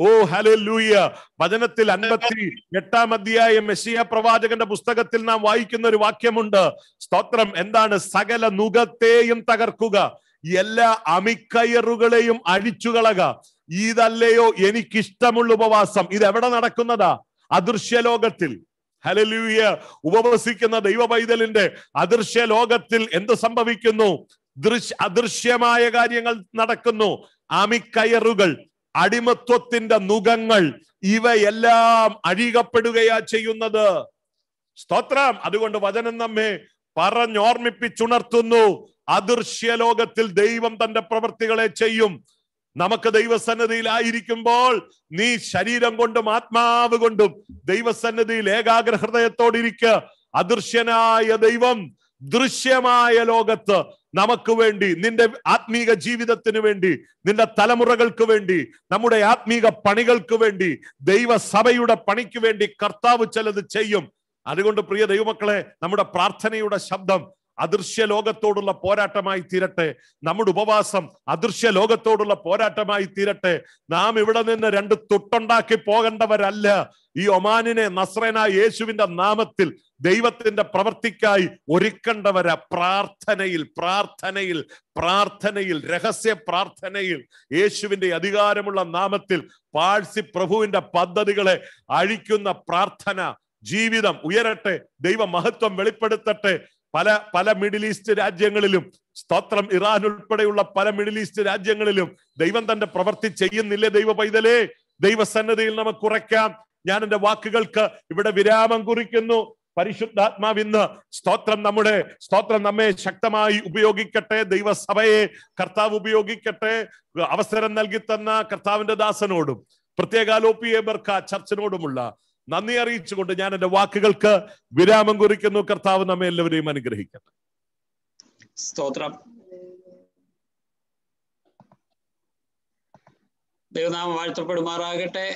ഓ ഹലൂയ വചനത്തിൽ അൻപത്തി എട്ടാം അധ്യായ മെസ്സിയ പ്രവാചകന്റെ പുസ്തകത്തിൽ നാം വായിക്കുന്ന ഒരു വാക്യമുണ്ട് സ്തോത്രം എന്താണ് സകല നുഖത്തെയും തകർക്കുക എല്ലാ അമിക്കയറുകളെയും അഴിച്ചുകളക ഇതല്ലയോ എനിക്കിഷ്ടമുള്ള ഉപവാസം ഇത് എവിടെ നടക്കുന്നതാ അദൃശ്യ ലോകത്തിൽ ഹലലൂയ ഉപവസിക്കുന്ന ദൈവ പൈതലിന്റെ അദൃശ്യ ലോകത്തിൽ എന്ത് സംഭവിക്കുന്നു ദൃശ് അദൃശ്യമായ കാര്യങ്ങൾ നടക്കുന്നു അമിക്കയറുകൾ അടിമത്വത്തിന്റെ നുഖങ്ങൾ ഇവയെല്ലാം അഴികപ്പെടുകയാ ചെയ്യുന്നത് സ്തോത്രം അതുകൊണ്ട് വചനം നമ്മെ പറഞ്ഞോർമ്മിപ്പിച്ചുണർത്തുന്നു അദൃശ്യ ലോകത്തിൽ ദൈവം തന്റെ പ്രവൃത്തികളെ ചെയ്യും നമുക്ക് ദൈവസന്നിധിയിലായിരിക്കുമ്പോൾ നീ ശരീരം കൊണ്ടും ആത്മാവ് കൊണ്ടും ദൈവസന്നിധിയിൽ ഏകാഗ്ര ഹൃദയത്തോടിരിക്ക അദൃശ്യനായ ദൈവം ദൃശ്യമായ ലോകത്ത് നമുക്ക് വേണ്ടി നിന്റെ ആത്മീക ജീവിതത്തിന് വേണ്ടി നിന്റെ തലമുറകൾക്ക് വേണ്ടി നമ്മുടെ ആത്മീക പണികൾക്ക് വേണ്ടി ദൈവസഭയുടെ പണിക്ക് വേണ്ടി കർത്താവ് ചിലത് ചെയ്യും അതുകൊണ്ട് പ്രിയ ദൈവമക്കളെ നമ്മുടെ പ്രാർത്ഥനയുടെ ശബ്ദം അദൃശ്യ ലോകത്തോടുള്ള പോരാട്ടമായി തീരട്ടെ നമ്മുടെ ഉപവാസം അദൃശ്യ ലോകത്തോടുള്ള പോരാട്ടമായി തീരട്ടെ നാം ഇവിടെ നിന്ന് രണ്ട് തൊട്ടുണ്ടാക്കി പോകേണ്ടവരല്ല ഈ ഒമാനിനെ നസ്രന യേശുവിന്റെ നാമത്തിൽ ദൈവത്തിന്റെ പ്രവർത്തിക്കായി ഒരുക്കേണ്ടവര പ്രാർത്ഥനയിൽ പ്രാർത്ഥനയിൽ പ്രാർത്ഥനയിൽ രഹസ്യ പ്രാർത്ഥനയിൽ യേശുവിന്റെ അധികാരമുള്ള നാമത്തിൽ പാഴ്സി പ്രഭുവിന്റെ പദ്ധതികളെ അഴിക്കുന്ന പ്രാർത്ഥന ജീവിതം ഉയരട്ടെ ദൈവ മഹത്വം വെളിപ്പെടുത്തട്ടെ പല പല മിഡിൽ ഈസ്റ്റ് രാജ്യങ്ങളിലും സ്തോത്രം ഇറാൻ ഉൾപ്പെടെയുള്ള പല മിഡിൽ ഈസ്റ്റ് രാജ്യങ്ങളിലും ദൈവം തന്റെ പ്രവൃത്തി ചെയ്യുന്നില്ലേ ദൈവ പൈതലേ ദൈവസന്നദ്ധയിൽ നമുക്ക് കുറയ്ക്കാം ഞാൻ എന്റെ വാക്കുകൾക്ക് ഇവിടെ വിരാമം കുറിക്കുന്നു പരിശുദ്ധാത്മാവിന്ന് സ്തോത്രം നമ്മുടെ സ്തോത്രം നമ്മെ ശക്തമായി ഉപയോഗിക്കട്ടെ ദൈവസഭയെ കർത്താവ് ഉപയോഗിക്കട്ടെ അവസരം നൽകി തന്ന കർത്താവിന്റെ ദാസനോടും പ്രത്യേകാലോപിയെ ബർക്ക ചർച്ചിനോടുമുള്ള നന്ദി അറിയിച്ചുകൊണ്ട് ഞാൻ എന്റെ വാക്കുകൾക്ക് വിരാമം കുറിക്കുന്നു കർത്താവ് നമ്മെ എല്ലാവരെയും അനുഗ്രഹിക്കട്ടെ സ്തോത്രം ദൈവനാമം വാഴ്ത്തപ്പെടുമാറാകട്ടെ